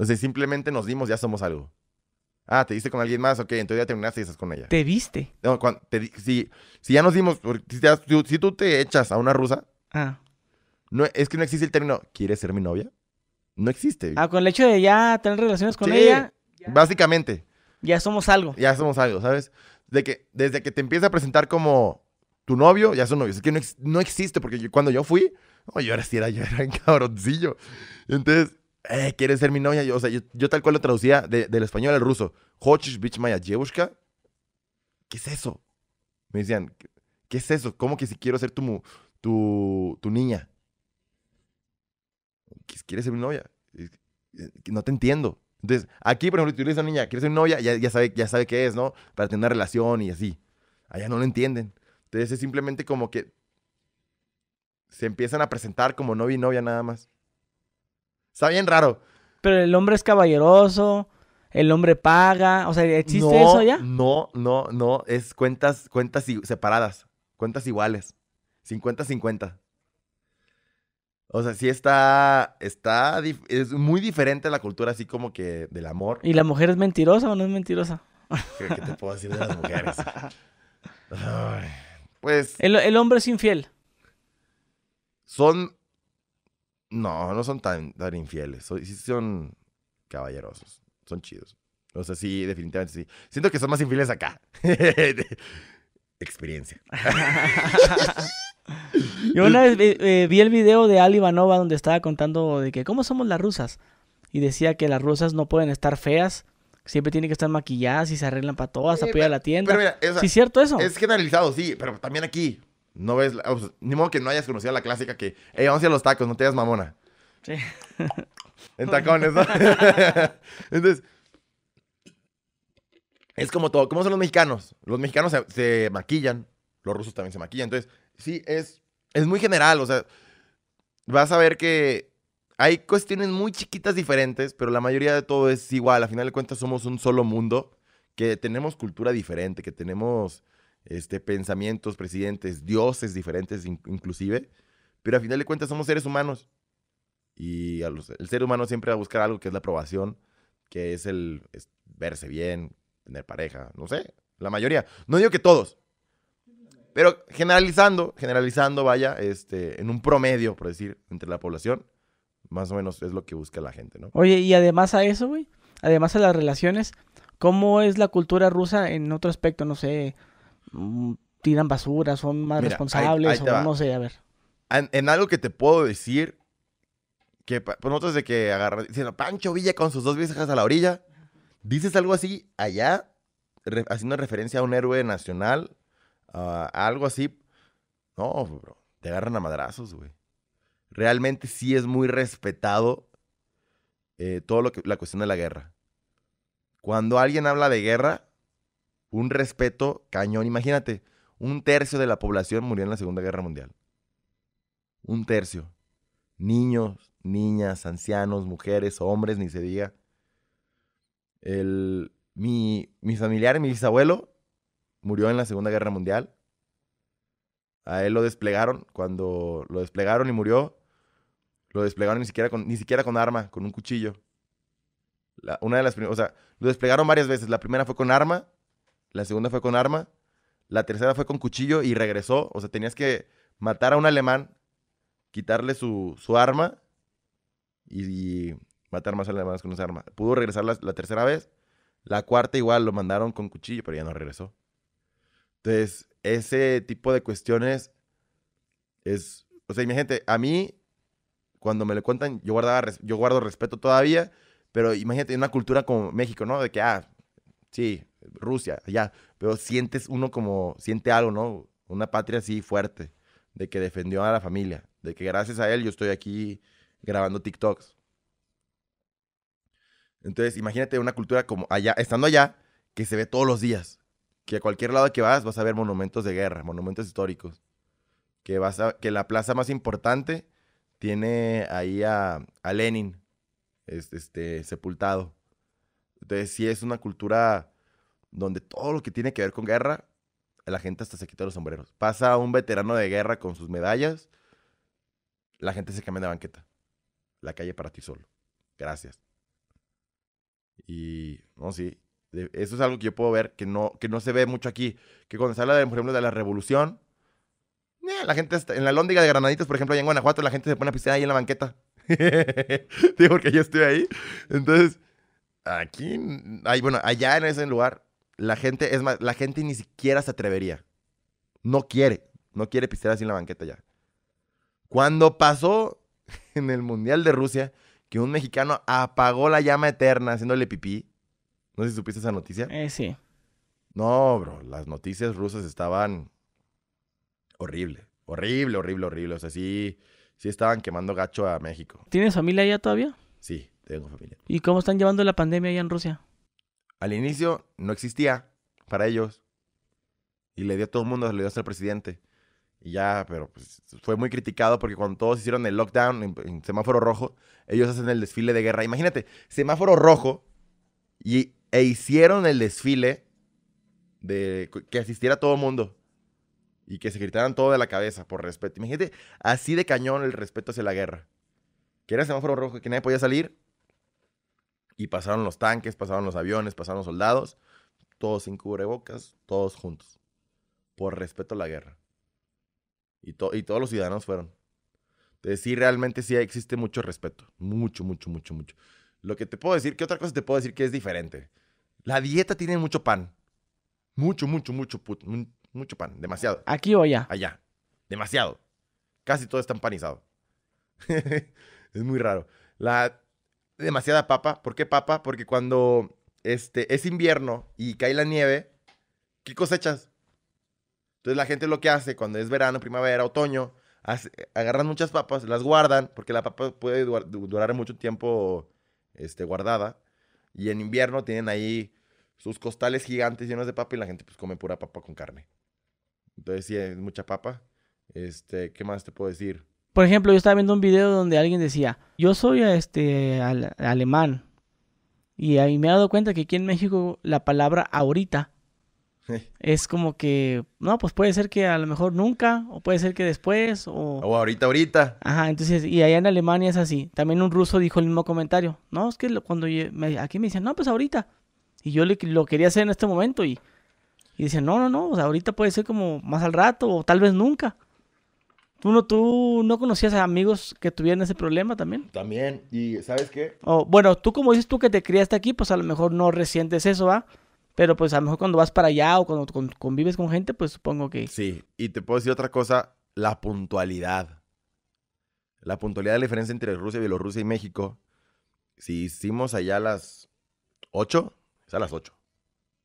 Entonces simplemente nos dimos, ya somos algo. Ah, te diste con alguien más, ok, entonces ya terminaste y estás con ella. ¿Te viste? si, ya nos dimos, si, tú te echas a una rusa, ah. no, es que no existe el término, ¿quieres ser mi novia? No existe. Ah, con el hecho de ya tener relaciones con ella. básicamente. Ya somos algo. Ya somos algo, ¿sabes? De que, desde que te empieza a presentar como tu novio, ya son novios. Es que no, existe, porque cuando yo fui, oh, yo era, si era, yo era un cabroncillo. Entonces, eh, ¿quieres ser mi novia? Yo, o sea, yo, tal cual lo traducía del español al ruso. ¿Qué es eso? Me decían, ¿qué es eso? ¿Cómo que si quiero ser tu, tu, tu niña? ¿Quieres ser mi novia? Eh, no te entiendo. Entonces, aquí, por ejemplo, tú a una niña, quieres ser mi novia, ya, sabe, ya sabe qué es, ¿no? Para tener una relación y así. Allá no lo entienden. Entonces es simplemente como que se empiezan a presentar como novia y novia nada más. Está bien raro. Pero el hombre es
caballeroso, el hombre paga, o sea, ¿existe eso ya?
No, no, no, es cuentas, cuentas separadas, cuentas iguales, 50-50. O sea, sí está, está, es muy diferente la cultura así como
que del amor. ¿Y la mujer es mentirosa o no es mentirosa? ¿Qué, te puedo decir de las mujeres?
pues...
El, el hombre es infiel.
Son no, no son tan, tan infieles. Son, sí son caballerosos. Son chidos. O sea, sí, definitivamente sí. Siento que son más infieles acá. Experiencia.
Yo una vez eh, vi el video de Ali Ivanova donde estaba contando de que cómo somos las rusas. Y decía que las rusas no pueden estar feas. Siempre tienen que estar maquilladas y se arreglan para todas, hasta eh, la tienda. Mira, cierto eso. Es
generalizado, sí, pero también aquí. No ves, ni modo que no hayas conocido la clásica que, hey, vamos a los tacos, no te hagas mamona.
Sí. En tacones, ¿no?
Entonces, es como todo. ¿Cómo son los mexicanos? Los mexicanos se, maquillan, los rusos también se maquillan. Entonces, sí, es, es muy general, o sea, vas a ver que hay cuestiones muy chiquitas diferentes, pero la mayoría de todo es igual. A final de cuentas, somos un solo mundo, que tenemos cultura diferente, que tenemos este, pensamientos, presidentes, dioses diferentes inclusive, pero a final de cuentas somos seres humanos. Y el ser humano siempre va a buscar algo que es la aprobación, que es el verse bien, tener pareja, no sé, la mayoría. No digo que todos, pero generalizando, generalizando, vaya, este, en un promedio, por decir, entre la población, más o menos es lo que busca la gente, ¿no?
Oye, y además a eso, güey, además a las relaciones, ¿cómo es la cultura rusa en otro aspecto? No sé, Mm, tiran basura, son más responsables, o no sé, a ver.
En, algo que te puedo decir, que pues nosotros de que agarran, diciendo Pancho Villa con sus dos viejas a la orilla, dices algo así allá, haciendo referencia a un héroe nacional, a algo así. No, bro, te agarran a madrazos, güey. Realmente sí es muy respetado eh, todo lo que la cuestión de la guerra. Cuando alguien habla de guerra, un respeto cañón. Imagínate, un tercio de la población murió en la Segunda Guerra Mundial. Un tercio. Niños, niñas, ancianos, mujeres, hombres, ni se diga. mi, mi familiar, mi bisabuelo, murió en la Segunda Guerra Mundial. A él lo desplegaron. Cuando lo desplegaron y murió, lo desplegaron ni siquiera con, ni siquiera con arma, con un cuchillo. una de las o sea, lo desplegaron varias veces. La primera fue con arma la segunda fue con arma, la tercera fue con cuchillo y regresó. O sea, tenías que matar a un alemán, quitarle su, arma y, matar más alemanes con esa arma. Pudo regresar la, tercera vez. La cuarta igual lo mandaron con cuchillo, pero ya no regresó. Entonces, ese tipo de cuestiones es... O sea, imagínate, a mí, cuando me lo cuentan, yo, guardaba, yo guardo respeto todavía, pero imagínate una cultura como México, ¿no? De que, ah, sí, Rusia, allá, pero sientes uno como, siente algo, ¿no? Una patria así fuerte, de que defendió a la familia, de que gracias a él yo estoy aquí grabando TikToks. Entonces, imagínate una cultura como allá, estando allá, que se ve todos los días, que a cualquier lado que vas vas a ver monumentos de guerra, monumentos históricos, que, vas a, que la plaza más importante tiene ahí a, Lenin este, sepultado. Entonces, sí es una cultura donde todo lo que tiene que ver con guerra, la gente hasta se quita los sombreros. Pasa un veterano de guerra con sus medallas, la gente se cambia de banqueta. La calle para ti solo. Gracias. Y, no, sí. Eso es algo que yo puedo ver que no, que no se ve mucho aquí. Que cuando se habla, por ejemplo, de la revolución, eh, la gente en la lóndiga de Granaditas, por ejemplo, allá en Guanajuato, la gente se pone a pisar ahí en la banqueta. Digo, porque yo estoy ahí. Entonces, aquí, hay, bueno, allá en ese lugar, la gente, es más, la gente ni siquiera se atrevería. No quiere, no quiere pisar así en la banqueta ya. Cuando pasó en el Mundial de Rusia que un mexicano apagó la llama eterna haciéndole pipí, no sé si supiste esa noticia. Eh, sí. No, bro, las noticias rusas estaban horrible, horrible, horrible, horrible. O sea, sí, sí estaban quemando gacho a México.
¿Tienes familia allá todavía?
Sí, tengo familia.
¿Y cómo están llevando la pandemia allá en Rusia?
Al inicio no existía para ellos. Y le dio a todo el mundo, le dio hasta el presidente. Y ya, pero pues, fue muy criticado porque cuando todos hicieron el lockdown en, semáforo rojo, ellos hacen el desfile de guerra. Imagínate, semáforo rojo y, e hicieron el desfile de que asistiera todo el mundo y que se gritaran todo de la cabeza por respeto. Imagínate, así de cañón el respeto hacia la guerra. Que era semáforo rojo, que nadie podía salir y pasaron los tanques, pasaron los aviones, pasaron los soldados, todos sin cubrebocas, todos juntos, por respeto a la guerra. Y, y todos los ciudadanos fueron. Entonces sí, realmente sí existe mucho respeto, mucho, mucho, mucho, mucho. Lo que te puedo decir, ¿qué otra cosa te puedo decir que es diferente? La dieta tiene mucho pan. Mucho, mucho, mucho, mucho pan, demasiado. ¿Aquí o allá? Allá, demasiado. Casi todo está empanizado. es muy raro. La demasiada papa. ¿Por qué papa? Porque cuando este, es invierno y cae la nieve, ¿qué cosechas? Entonces la gente lo que hace cuando es verano, primavera, otoño, agarran muchas papas, las guardan, porque la papa puede durar, mucho tiempo este, guardada. Y en invierno tienen ahí sus costales gigantes llenos de papa y la gente pues come pura papa con carne. Entonces sí, es mucha papa. Este, ¿qué más te puedo decir?
Por ejemplo, yo estaba viendo un video donde alguien decía, yo soy este, alemán. Y ahí me he dado cuenta que aquí en México la palabra ahorita es como que, no, pues puede ser que a lo mejor nunca, o puede ser que después, o...
ahorita, ahorita.
Ajá, entonces, y allá en Alemania es así. También un ruso dijo el mismo comentario. No, es que cuando aquí me dicen, no, pues ahorita. Y yo le, lo quería hacer en este momento y, y dicen, no, no, no, ahorita puede ser como más al rato, o tal vez nunca. ¿Tú no, ¿Tú no conocías a amigos que tuvieran ese problema también? También,
y ¿sabes qué?
bueno, tú como dices tú que te criaste aquí, pues a lo mejor no resientes eso, ¿va? Pero pues a lo mejor cuando vas para allá o cuando convives con gente, pues supongo que... Sí, y te puedo decir otra cosa, la puntualidad.
La puntualidad de la diferencia entre Rusia, Bielorrusia y México. Si hicimos allá a las 8, es a las 8.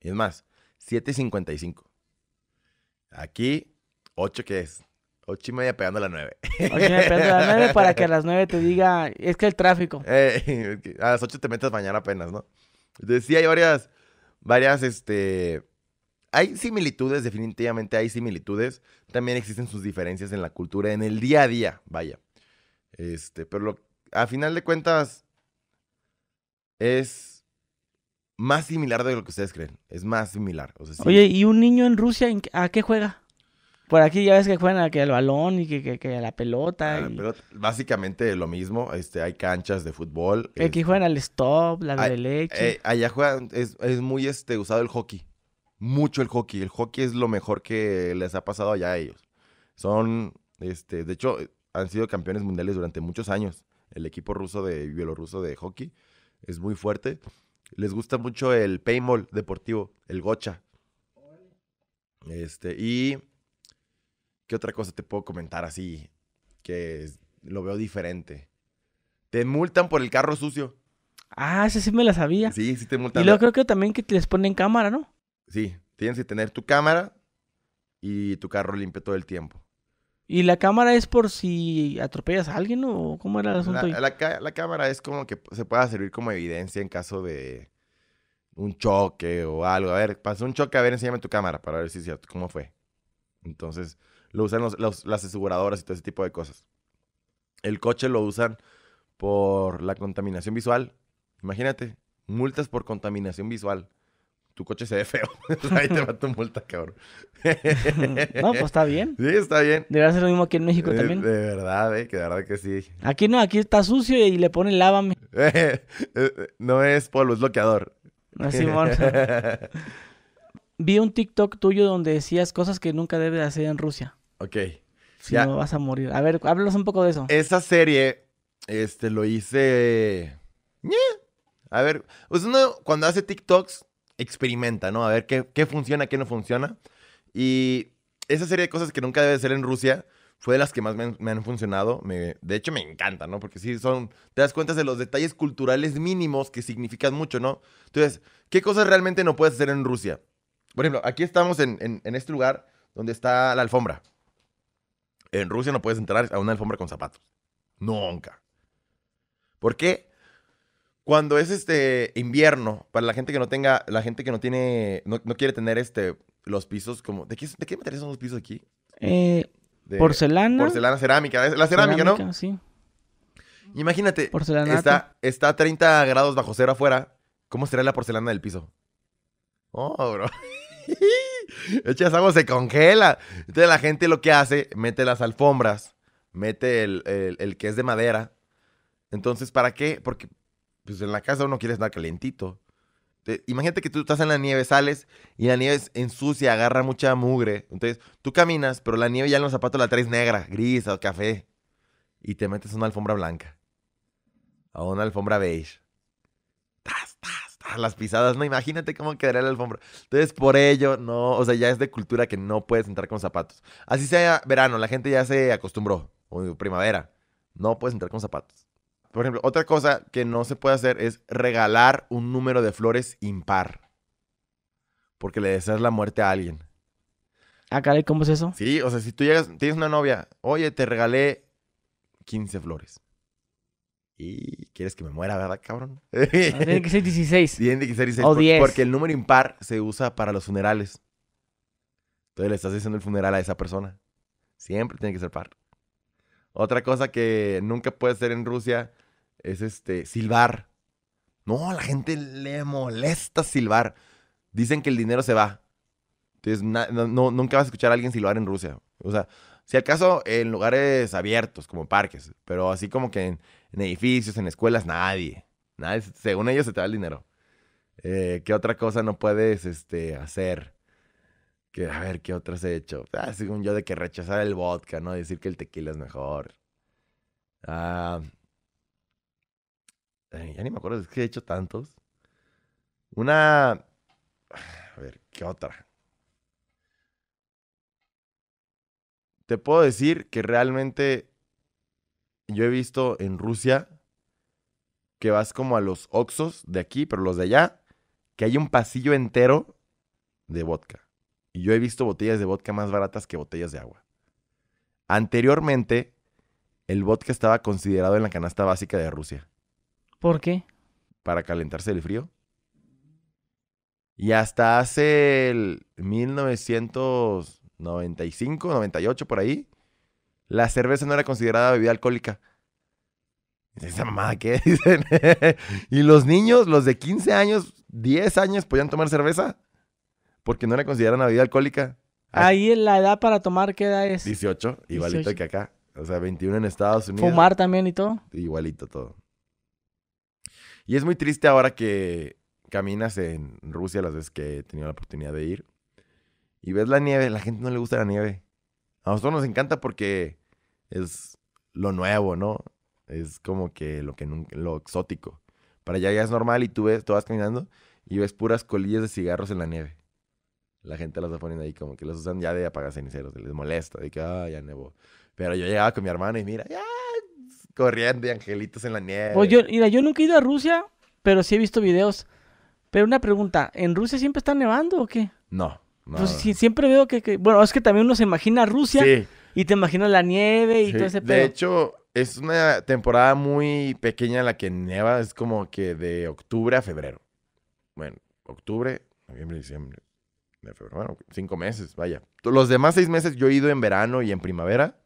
Es más, 7.55. Aquí, 8 que es Ocho y media pegando a las nueve. Ocho pegando a las para que a las
nueve te diga, es que el tráfico.
Eh, a las ocho te metas mañana apenas, ¿no? Entonces sí hay varias, varias, este... Hay similitudes, definitivamente hay similitudes. También existen sus diferencias en la cultura, en el día a día, vaya. Este, pero lo, a final de cuentas, es más similar de lo que ustedes creen. Es más similar. Oye,
¿y un niño en Rusia a qué juega? Por aquí ya ves que juegan al balón y que, que, la pelota. Básicamente lo mismo, este, hay canchas de fútbol. Aquí este, juegan al stop, la de eh,
allá juegan, es, muy este, usado el hockey. Mucho el hockey. El hockey es lo mejor que les ha pasado allá a ellos. Son, este, de hecho, han sido campeones mundiales durante muchos años. El equipo ruso de bielorruso de hockey es muy fuerte. Les gusta mucho el paintball deportivo, el gocha. Este, y ¿Qué otra cosa te puedo comentar así? Que lo veo diferente. Te multan por el carro sucio. Ah, esa sí me la sabía. Sí, sí te multan. Y luego creo que también que les ponen cámara, ¿no? Sí, tienes que tener tu cámara y tu carro limpio todo el tiempo.
¿Y la cámara es por si atropellas a alguien o cómo era el asunto? La,
la, cámara es como que se pueda servir como evidencia en caso de un choque o algo. A ver, pasó un choque, a ver, enséñame tu cámara para ver si es cierto, cómo fue. Entonces, lo usan las aseguradoras y todo ese tipo de cosas. El coche lo usan por la contaminación visual. Imagínate, multas por contaminación visual. Tu coche se ve feo. Ahí te va tu multa, cabrón.
no, pues está bien. Sí, está bien. Debería ser lo mismo aquí en México también. De verdad, eh, que de verdad que sí. Aquí no, aquí está sucio y le ponen lávame. Eh, eh, no es polvo, es bloqueador. No ah, es Simón. Vi un TikTok tuyo donde decías cosas que nunca debes hacer en Rusia. Ok. Si no vas a morir. A ver, háblanos un poco de eso.
Esa serie, este, lo hice. A ver, pues uno cuando hace TikToks experimenta, ¿no? A ver qué, funciona, qué no funciona. Y esa serie de cosas que nunca debe ser en Rusia fue de las que más me, han funcionado. de hecho, me encanta, ¿no? Porque sí son. Te das cuenta de los detalles culturales mínimos que significan mucho, ¿no? Entonces, ¿qué cosas realmente no puedes hacer en Rusia? Por ejemplo, aquí estamos en este lugar donde está la alfombra. En Rusia no puedes entrar a una alfombra con zapatos. Nunca. ¿Por qué? Cuando es este invierno, para la gente que no tenga, la gente que no tiene, no, quiere tener este, los pisos como, ¿de qué, materiales qué son los pisos aquí?
Eh, porcelana. Porcelana, cerámica. La cerámica, cerámica ¿no? Sí.
Imagínate, está, está a 30 grados bajo cero afuera. ¿Cómo será la porcelana del piso? Oh, bro. Echas agua, se congela. Entonces la gente lo que hace, mete las alfombras, mete el, que es de madera. Entonces, ¿para qué? Porque pues, en la casa uno quiere estar calentito. imagínate que tú estás en la nieve, sales y la nieve es ensucia, agarra mucha mugre. Entonces, tú caminas, pero la nieve ya en los zapatos la traes negra, gris o café. Y te metes una alfombra blanca. A una alfombra beige. ¡Tas, las pisadas, no, imagínate cómo quedaría el alfombra. Entonces, por ello, no, o sea, ya es de cultura que no puedes entrar con zapatos. Así sea verano, la gente ya se acostumbró, o primavera, no puedes entrar con zapatos. Por ejemplo, otra cosa que no se puede hacer es regalar un número de flores impar, porque le deseas la muerte a alguien.
Ah, caray, ¿cómo es eso?
Sí, o sea, si tú llegas, tienes una novia, oye, te regalé 15 flores. Y quieres que me muera, ¿verdad, cabrón? Ah, tiene que ser 16. Tiene que ser 16. O Porque el número impar se usa para los funerales. Entonces le estás diciendo el funeral a esa persona. Siempre tiene que ser par. Otra cosa que nunca puede ser en Rusia es este silbar. No, a la gente le molesta silbar. Dicen que el dinero se va. Entonces, nunca vas a escuchar a alguien silbar en Rusia. O sea, si acaso en lugares abiertos, como parques, pero así como que en, edificios, en escuelas, nadie. nadie. Según ellos se te da el dinero. Eh, ¿Qué otra cosa no puedes este, hacer? Que, a ver, ¿qué otras he hecho? Ah, según yo, de que rechazar el vodka, ¿no? Decir que el tequila es mejor. Ah, ya ni me acuerdo, es que he hecho tantos. Una... A ver, ¿qué otra? te puedo decir que realmente yo he visto en Rusia que vas como a los Oxos de aquí, pero los de allá, que hay un pasillo entero de vodka. Y yo he visto botellas de vodka más baratas que botellas de agua. Anteriormente, el vodka estaba considerado en la canasta básica de Rusia. ¿Por qué? Para calentarse el frío. Y hasta hace el 1900... 95, 98 por ahí, la cerveza no era considerada bebida alcohólica. Esa mamada, ¿qué? Dicen. y los niños, los de 15 años, 10 años, podían tomar cerveza porque no era considerada una bebida alcohólica.
Ahí la edad para tomar, ¿qué edad es?
18, igualito que acá. O sea, 21 en Estados Unidos. Fumar
también y todo.
Igualito todo. Y es muy triste ahora que caminas en Rusia las veces que he tenido la oportunidad de ir y ves la nieve, la gente no le gusta la nieve. A nosotros nos encanta porque es lo nuevo, ¿no? Es como que lo, que nunca, lo exótico. Para allá ya es normal y tú ves, tú vas caminando y ves puras colillas de cigarros en la nieve. La gente las va poniendo ahí como que las usan ya de apagar ceniceros, les molesta, de que, ah, ya nevó. Pero yo llegaba con mi hermano y mira, ya, corriendo y angelitos en la nieve. Pues yo,
mira, yo nunca he ido a Rusia, pero sí he visto videos. Pero una pregunta, ¿en Rusia siempre está nevando o qué?
No. Pues
siempre veo que, Bueno, es que también uno se imagina Rusia y te imaginas la nieve y todo ese pedo. De hecho, es
una temporada muy pequeña la que nieva. es como que de octubre a febrero. Bueno, octubre, noviembre, diciembre, de febrero. Bueno, cinco meses, vaya. Los demás seis meses yo he ido en verano y en primavera.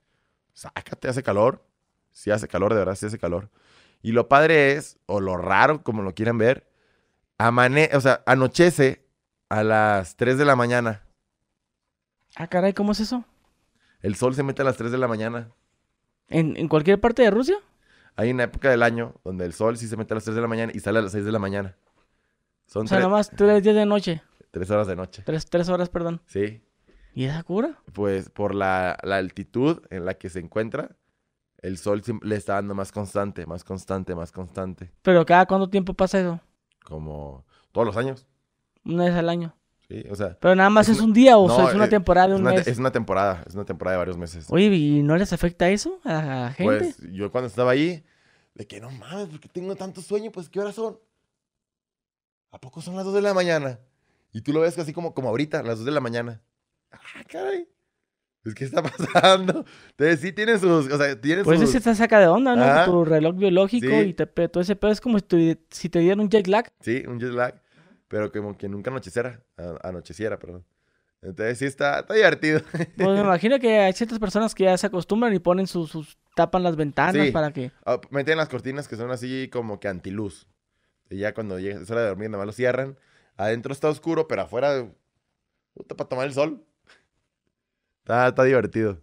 Sácate, hace calor. Sí hace calor, de verdad, sí hace calor. Y lo padre es, o lo raro, como lo quieran ver, amane o sea, anochece a las 3 de la mañana.
Ah, caray, ¿cómo es eso?
El sol se mete a las 3 de la mañana. ¿En, cualquier parte de Rusia? Hay una época del año donde el sol sí se mete a las 3 de la mañana y sale a las 6 de la mañana. Son o sea, tres... nomás
3 días de noche.
3 horas de noche.
3 horas, perdón.
Sí. ¿Y esa cura? Pues por la, la, altitud en la que se encuentra, el sol le está dando más constante, más constante, más constante.
¿Pero cada cuánto tiempo pasa eso?
Como todos los años.
Una vez al año. Sí, o sea. Pero nada más es, un día o es una eh, temporada de un Es
una temporada, es una temporada de varios meses. Oye,
¿y no les afecta eso a gente?
Pues yo cuando estaba ahí, de que no mames, porque tengo tanto sueño, pues ¿qué horas son? ¿A poco son las 2 de la mañana? Y tú lo ves así como, como ahorita, las 2 de la mañana.
¡Ah, caray!
¿qué está pasando? Entonces, sí tiene sus... O sea, tiene Por eso se
saca de onda, ¿no? Tu reloj biológico y te, todo ese pedo es como si te dieran un jet lag.
Sí, un jet lag pero como que nunca anocheciera, anocheciera, perdón. Entonces sí está, divertido.
Pues me imagino que hay ciertas personas que ya se acostumbran y ponen sus, tapan las ventanas para que...
Ah, meten las cortinas que son así como que antiluz. Y ya cuando llega, es hora de dormir, nada más lo cierran. Adentro está oscuro, pero afuera, puta, para tomar el sol. Está, divertido.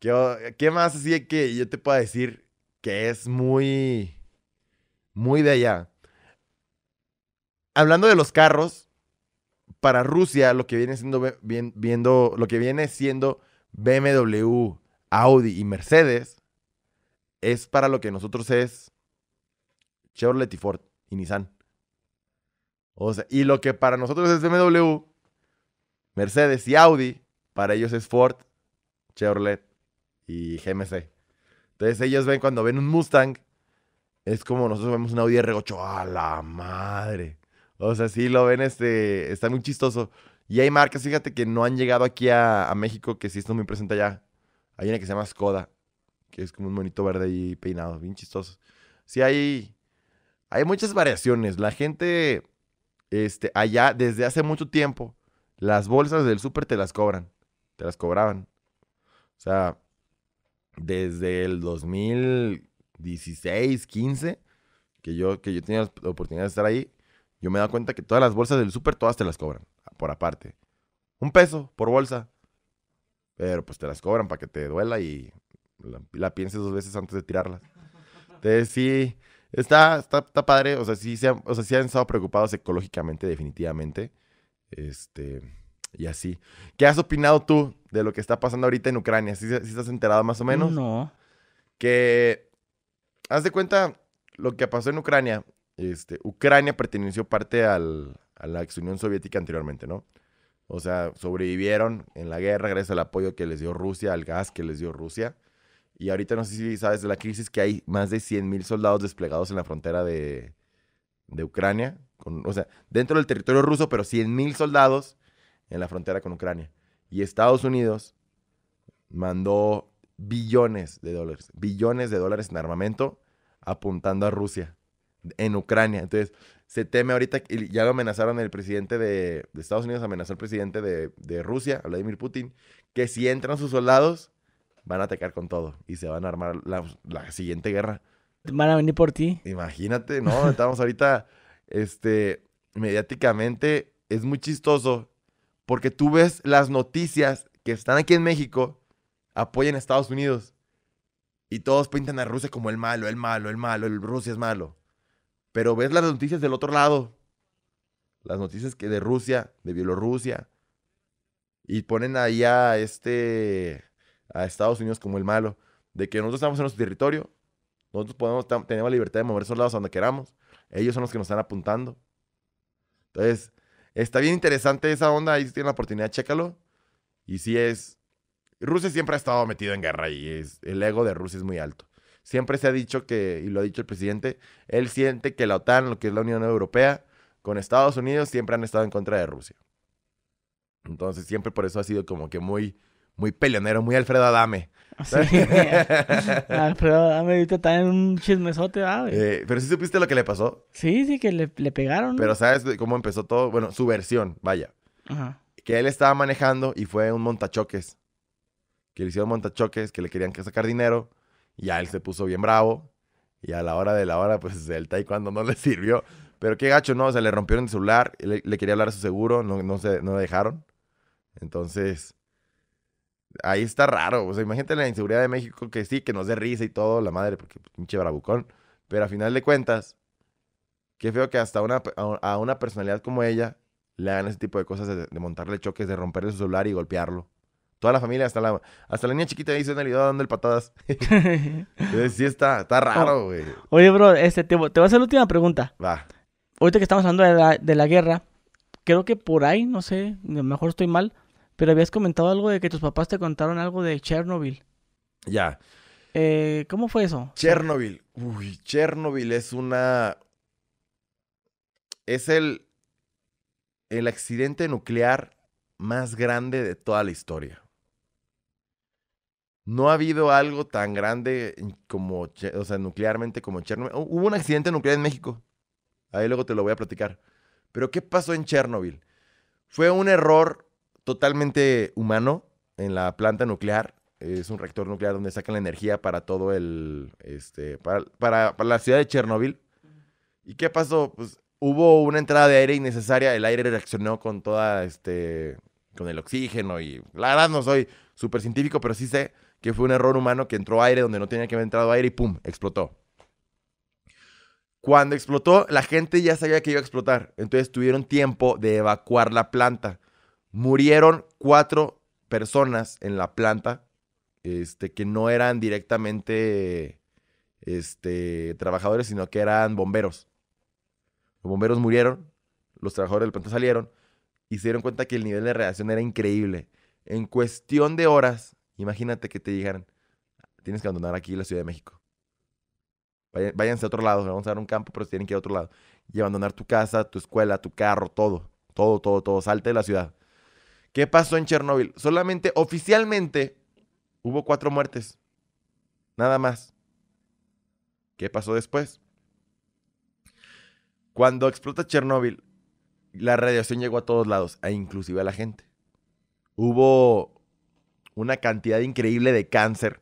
¿Qué, ¿Qué más así que yo te puedo decir que es muy, muy de allá? hablando de los carros, para Rusia lo que viene siendo, viendo, lo que viene siendo BMW, Audi y Mercedes es para lo que nosotros es Chevrolet y Ford y Nissan. O sea, y lo que para nosotros es BMW, Mercedes y Audi, para ellos es Ford, Chevrolet y GMC. Entonces ellos ven cuando ven un Mustang, es como nosotros vemos un Audi R8, a la madre. O sea, sí lo ven, este, está muy chistoso. Y hay marcas, fíjate, que no han llegado aquí a, México, que sí esto me presenta ya, Hay una que se llama Skoda, que es como un monito verde ahí peinado, bien chistoso. Sí hay, hay muchas variaciones. La gente, este, allá, desde hace mucho tiempo, las bolsas del súper te las cobran. Te las cobraban. O sea, desde el 2016, 15, que yo, que yo tenía la oportunidad de estar ahí, yo me he dado cuenta que todas las bolsas del súper, todas te las cobran, por aparte. Un peso por bolsa. Pero pues te las cobran para que te duela y la, pienses dos veces antes de tirarlas. Entonces sí, está, padre. O sea, sí se han, han estado preocupados ecológicamente, definitivamente. Este, y así. ¿Qué has opinado tú de lo que está pasando ahorita en Ucrania? si sí estás enterado más o menos? No. Que, haz de cuenta, lo que pasó en Ucrania este, Ucrania perteneció parte a la ex Unión Soviética anteriormente, ¿no? O sea, sobrevivieron en la guerra gracias al apoyo que les dio Rusia, al gas que les dio Rusia. Y ahorita no sé si sabes de la crisis que hay más de 100.000 soldados desplegados en la frontera de, Ucrania. o sea, dentro del territorio ruso, pero 100.000 soldados en la frontera con Ucrania. Y Estados Unidos mandó billones de dólares, billones de dólares en armamento apuntando a Rusia en Ucrania. Entonces, se teme ahorita, ya lo amenazaron el presidente de, Estados Unidos, amenazó al presidente de, Rusia, Vladimir Putin, que si entran sus soldados, van a atacar con todo y se van a armar la, siguiente guerra. Van a venir por ti. Imagínate, ¿no? Estamos ahorita, este, mediáticamente, es muy chistoso porque tú ves las noticias que están aquí en México, apoyan a Estados Unidos y todos pintan a Rusia como el malo, el malo, el malo, el Rusia es malo. Pero ves las noticias del otro lado. Las noticias que de Rusia, de Bielorrusia. Y ponen ahí a este. a Estados Unidos como el malo. De que nosotros estamos en nuestro territorio. Nosotros podemos, tenemos la libertad de mover los lados donde queramos. Ellos son los que nos están apuntando. Entonces, está bien interesante esa onda. Ahí si tienen la oportunidad, chécalo. Y si es. Rusia siempre ha estado metido en guerra y el ego de Rusia es muy alto. Siempre se ha dicho que, y lo ha dicho el presidente, él siente que la OTAN, lo que es la Unión Europea, con Estados Unidos siempre han estado en contra de Rusia. Entonces siempre por eso ha sido como que muy, muy peleonero, muy Alfredo Adame. Sí.
Alfredo Adame está en un chismesote, eh, pero sí
supiste lo que le pasó.
Sí, sí, que le, le pegaron. Pero ¿sabes
cómo empezó todo? Bueno, su versión, vaya. Que él estaba manejando y fue un montachoques. Que le hicieron montachoques, que le querían sacar dinero ya él se puso bien bravo. Y a la hora de la hora, pues el taekwondo no le sirvió. Pero qué gacho, ¿no? O sea, le rompieron el celular, le, quería hablar a su seguro, no, se, no le dejaron. Entonces, ahí está raro. O sea, imagínate la inseguridad de México, que sí, que nos dé risa y todo, la madre, porque pinche bravucón. Pero a final de cuentas, qué feo que hasta una, a una personalidad como ella le hagan ese tipo de cosas de, de montarle choques, de romperle su celular y golpearlo. Toda la familia, hasta la, hasta la niña chiquita me una le dando el patadas. Entonces, sí está, está oh, raro,
güey. Oye, bro, este, te, te, voy a hacer la última pregunta. Va. Ahorita que estamos hablando de la, guerra, creo que por ahí, no sé, a lo mejor estoy mal, pero habías comentado algo de que tus papás te contaron algo de Chernobyl. Ya. Eh, ¿Cómo fue eso? Chernobyl.
Uy, Chernobyl es una. Es el. El accidente nuclear más grande de toda la historia. No ha habido algo tan grande como, o sea, nuclearmente como Chernobyl. Hubo un accidente nuclear en México. Ahí luego te lo voy a platicar. Pero ¿qué pasó en Chernobyl? Fue un error totalmente humano en la planta nuclear. Es un reactor nuclear donde sacan la energía para todo el. Este, para, la ciudad de Chernobyl. ¿Y qué pasó? Pues hubo una entrada de aire innecesaria. El aire reaccionó con toda. Este, con el oxígeno y. La verdad, no soy súper científico, pero sí sé que fue un error humano que entró aire donde no tenía que haber entrado aire y ¡pum! explotó. Cuando explotó, la gente ya sabía que iba a explotar. Entonces tuvieron tiempo de evacuar la planta. Murieron cuatro personas en la planta este, que no eran directamente este, trabajadores, sino que eran bomberos. Los bomberos murieron, los trabajadores del planta salieron y se dieron cuenta que el nivel de reacción... era increíble. En cuestión de horas, Imagínate que te dijeran, tienes que abandonar aquí la Ciudad de México. Váyanse a otro lado, vamos a dar un campo, pero tienen que ir a otro lado. Y abandonar tu casa, tu escuela, tu carro, todo. Todo, todo, todo. Salte de la ciudad. ¿Qué pasó en Chernóbil? Solamente, oficialmente, hubo cuatro muertes. Nada más. ¿Qué pasó después? Cuando explota Chernóbil, la radiación llegó a todos lados, e inclusive a la gente. Hubo una cantidad increíble de cáncer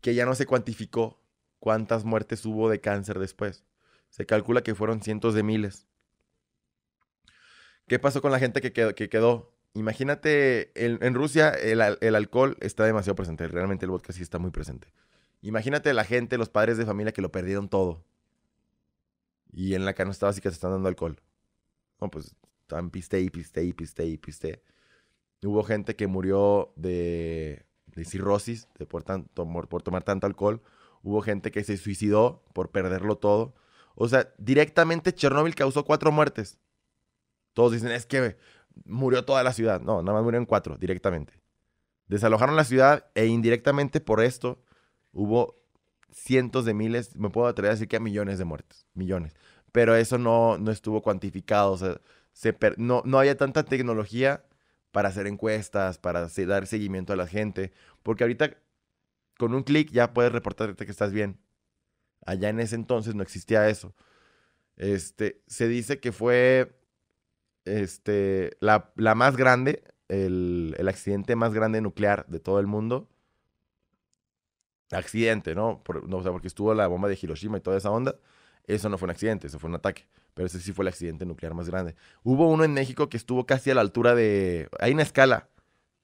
que ya no se cuantificó cuántas muertes hubo de cáncer después. Se calcula que fueron cientos de miles. ¿Qué pasó con la gente que quedó? Que quedó? Imagínate, en Rusia el, alcohol está demasiado presente, realmente el vodka sí está muy presente. Imagínate la gente, los padres de familia que lo perdieron todo. Y en la canasta básica se están dando alcohol. No, pues están piste y piste y piste y piste. Hubo gente que murió de, cirrosis de por, tanto, por tomar tanto alcohol. Hubo gente que se suicidó por perderlo todo. O sea, directamente Chernóbil causó cuatro muertes. Todos dicen, es que murió toda la ciudad. No, nada más murieron cuatro directamente. Desalojaron la ciudad e indirectamente por esto hubo cientos de miles, me puedo atrever a decir que a millones de muertes, millones. Pero eso no, no estuvo cuantificado, o sea, no, no había tanta tecnología para hacer encuestas, para dar seguimiento a la gente, porque ahorita con un clic ya puedes reportarte que estás bien. Allá en ese entonces no existía eso. Este, se dice que fue este, la, más grande, el, el, accidente más grande nuclear de todo el mundo. Accidente, ¿no? ¿no? O sea, porque estuvo la bomba de Hiroshima y toda esa onda. Eso no fue un accidente, eso fue un ataque pero ese sí fue el accidente nuclear más grande. Hubo uno en México que estuvo casi a la altura de... Hay una escala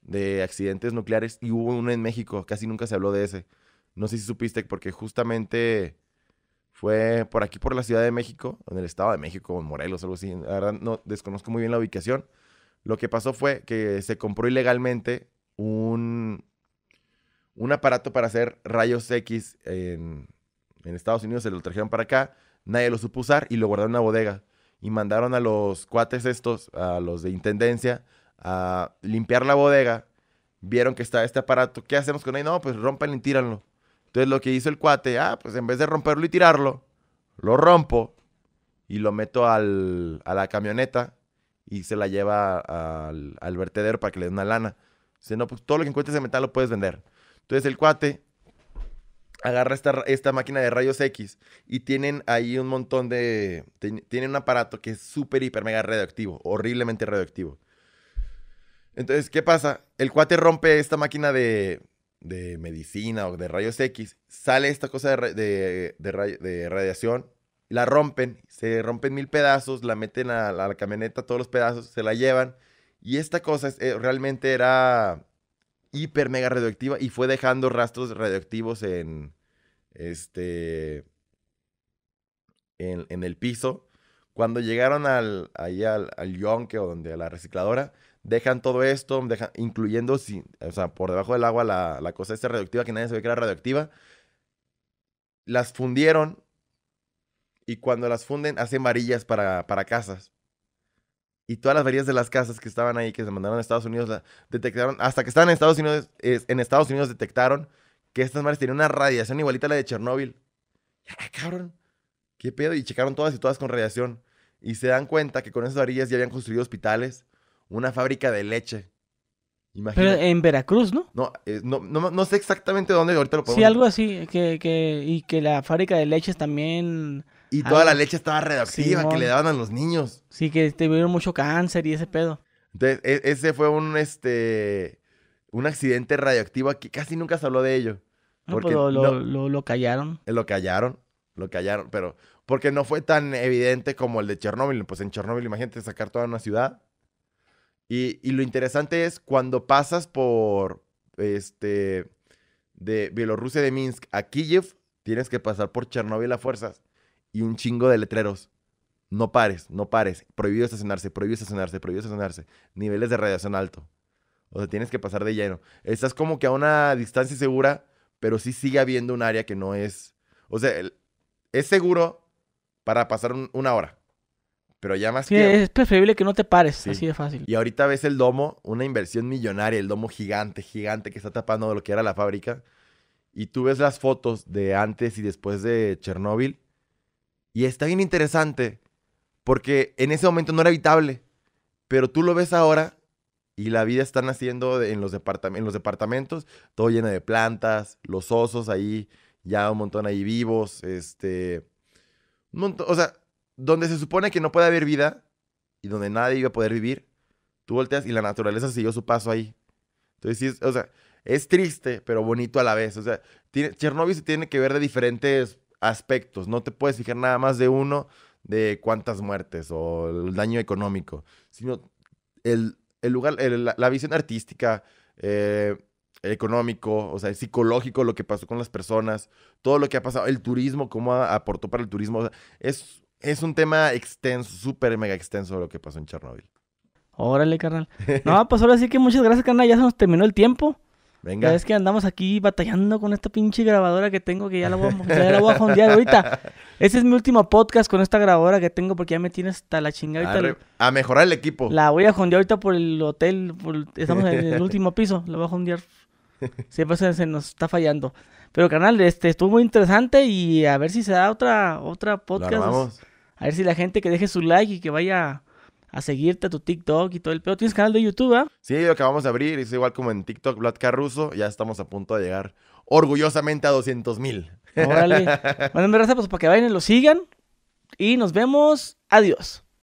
de accidentes nucleares y hubo uno en México, casi nunca se habló de ese. No sé si supiste porque justamente fue por aquí, por la Ciudad de México, en el Estado de México, en Morelos, algo así. La verdad, no desconozco muy bien la ubicación. Lo que pasó fue que se compró ilegalmente un, un aparato para hacer rayos X en, en Estados Unidos, se lo trajeron para acá nadie lo supo usar y lo guardaron en una bodega. Y mandaron a los cuates estos, a los de intendencia, a limpiar la bodega. Vieron que está este aparato. ¿Qué hacemos con él? No, pues rompen y tíranlo. Entonces lo que hizo el cuate, ah, pues en vez de romperlo y tirarlo, lo rompo y lo meto al, a la camioneta y se la lleva al, vertedero para que le dé una lana. Dice, no, pues todo lo que encuentres de metal lo puedes vender. Entonces el cuate agarra esta, esta, máquina de rayos X y tienen ahí un montón de... tienen un aparato que es súper, hiper, mega radioactivo, horriblemente radioactivo. Entonces, ¿qué pasa? El cuate rompe esta máquina de, medicina o de rayos X, sale esta cosa de, de, de, radiación, la rompen, se rompen mil pedazos, la meten a, la camioneta, todos los pedazos, se la llevan. Y esta cosa es, eh, realmente era hiper mega radioactiva y fue dejando rastros radioactivos en este en, el piso. Cuando llegaron al, ahí al, al yonke o donde a la recicladora, dejan todo esto, incluyendo si, o sea, por debajo del agua la, la cosa esta radioactiva que nadie ve que era radioactiva. Las fundieron y cuando las funden hacen varillas para, para casas. Y todas las varillas de las casas que estaban ahí, que se mandaron a Estados Unidos, detectaron, hasta que estaban en Estados Unidos, en Estados Unidos detectaron que estas madres tenían una radiación igualita a la de Chernóbil. ¡Ay, ah, cabrón! ¿Qué pedo? Y checaron todas y todas con radiación. Y se dan cuenta que con esas varillas ya habían construido hospitales, una fábrica de leche. Pero
en Veracruz,
¿no? Eh, no, no, no, sé exactamente dónde, ahorita lo podemos... Sí, algo
así, que, que, y que la fábrica de leches también y ah, toda la leche estaba radioactiva que le daban a los niños. Sí, que tuvieron mucho cáncer y ese pedo.
Entonces, e, ese fue un, este, un accidente radioactivo aquí casi nunca se habló de ello.
Pues, porque lo, lo,
lo, callaron. Eh, lo callaron, lo callaron, pero porque no fue tan evidente como el de Chernóbil. Pues en Chernóbil, imagínate sacar toda una ciudad. Y, lo interesante es cuando pasas por, este, de Bielorrusia de Minsk a Kiev, tienes que pasar por Chernóbil a fuerzas y un chingo de letreros. No pares, no pares. Prohibido estacionarse, prohibido estacionarse, prohibido estacionarse. Niveles de radiación alto. O sea, tienes que pasar de lleno. Estás como que a una distancia segura, pero sí sigue habiendo un área que no es. O sea, es seguro para pasar una hora. Pero ya más que. Es
preferible que no te pares, así de fácil. Y
ahorita ves el domo, una inversión millonaria, el domo gigante, gigante que está tapando lo que era la fábrica. Y tú ves las fotos de antes y después de Chernóbil y está bien interesante porque en ese momento no era habitable, pero tú lo ves ahora y la vida está naciendo en los, en los departamentos, todo lleno de plantas, los osos ahí, ya un montón ahí vivos, este, montón, o sea, donde se supone que no puede haber vida y donde nadie iba a poder vivir, tú volteas y la naturaleza siguió su paso ahí. Entonces, o sea, es triste, pero bonito a la vez. O sea, Chernobyl se tiene que ver de diferentes aspectos. No te puedes fijar nada más de uno, de cuántas muertes o el daño económico, sino el, lugar, la, visión artística, eh, económico, o sea, psicológico, lo que pasó con las personas, todo lo que ha pasado, el turismo, cómo aportó para el turismo. es, es un tema extenso,
súper mega extenso lo
que pasó en Chernobyl.
Órale, carnal. No, pues ahora sí que muchas gracias, carnal. Ya se nos terminó el tiempo. Venga. Es que andamos aquí batallando con esta pinche grabadora que tengo que ya la voy a, a jondear ahorita. Ese es mi último podcast con esta grabadora que tengo porque ya me tiene hasta la chingada. a mejorar el equipo. La voy a jondear ahorita por el hotel. estamos en el último piso. La voy a jondear. Siempre pues, se, nos está fallando. Pero canal, este estuvo muy interesante y a ver si se da otra, otra podcast. A ver si la gente que deje su like y que vaya a seguirte a tu TikTok y todo el pedo. Tienes canal de YouTube, ¿ah? Sí, lo acabamos de
abrir. Es igual como en TikTok, Vlad Carruso. Ya estamos a punto de llegar orgullosamente a 200
mil. Órale. Mándame gracias pues, para que vayan y lo sigan. Y nos vemos. Adiós.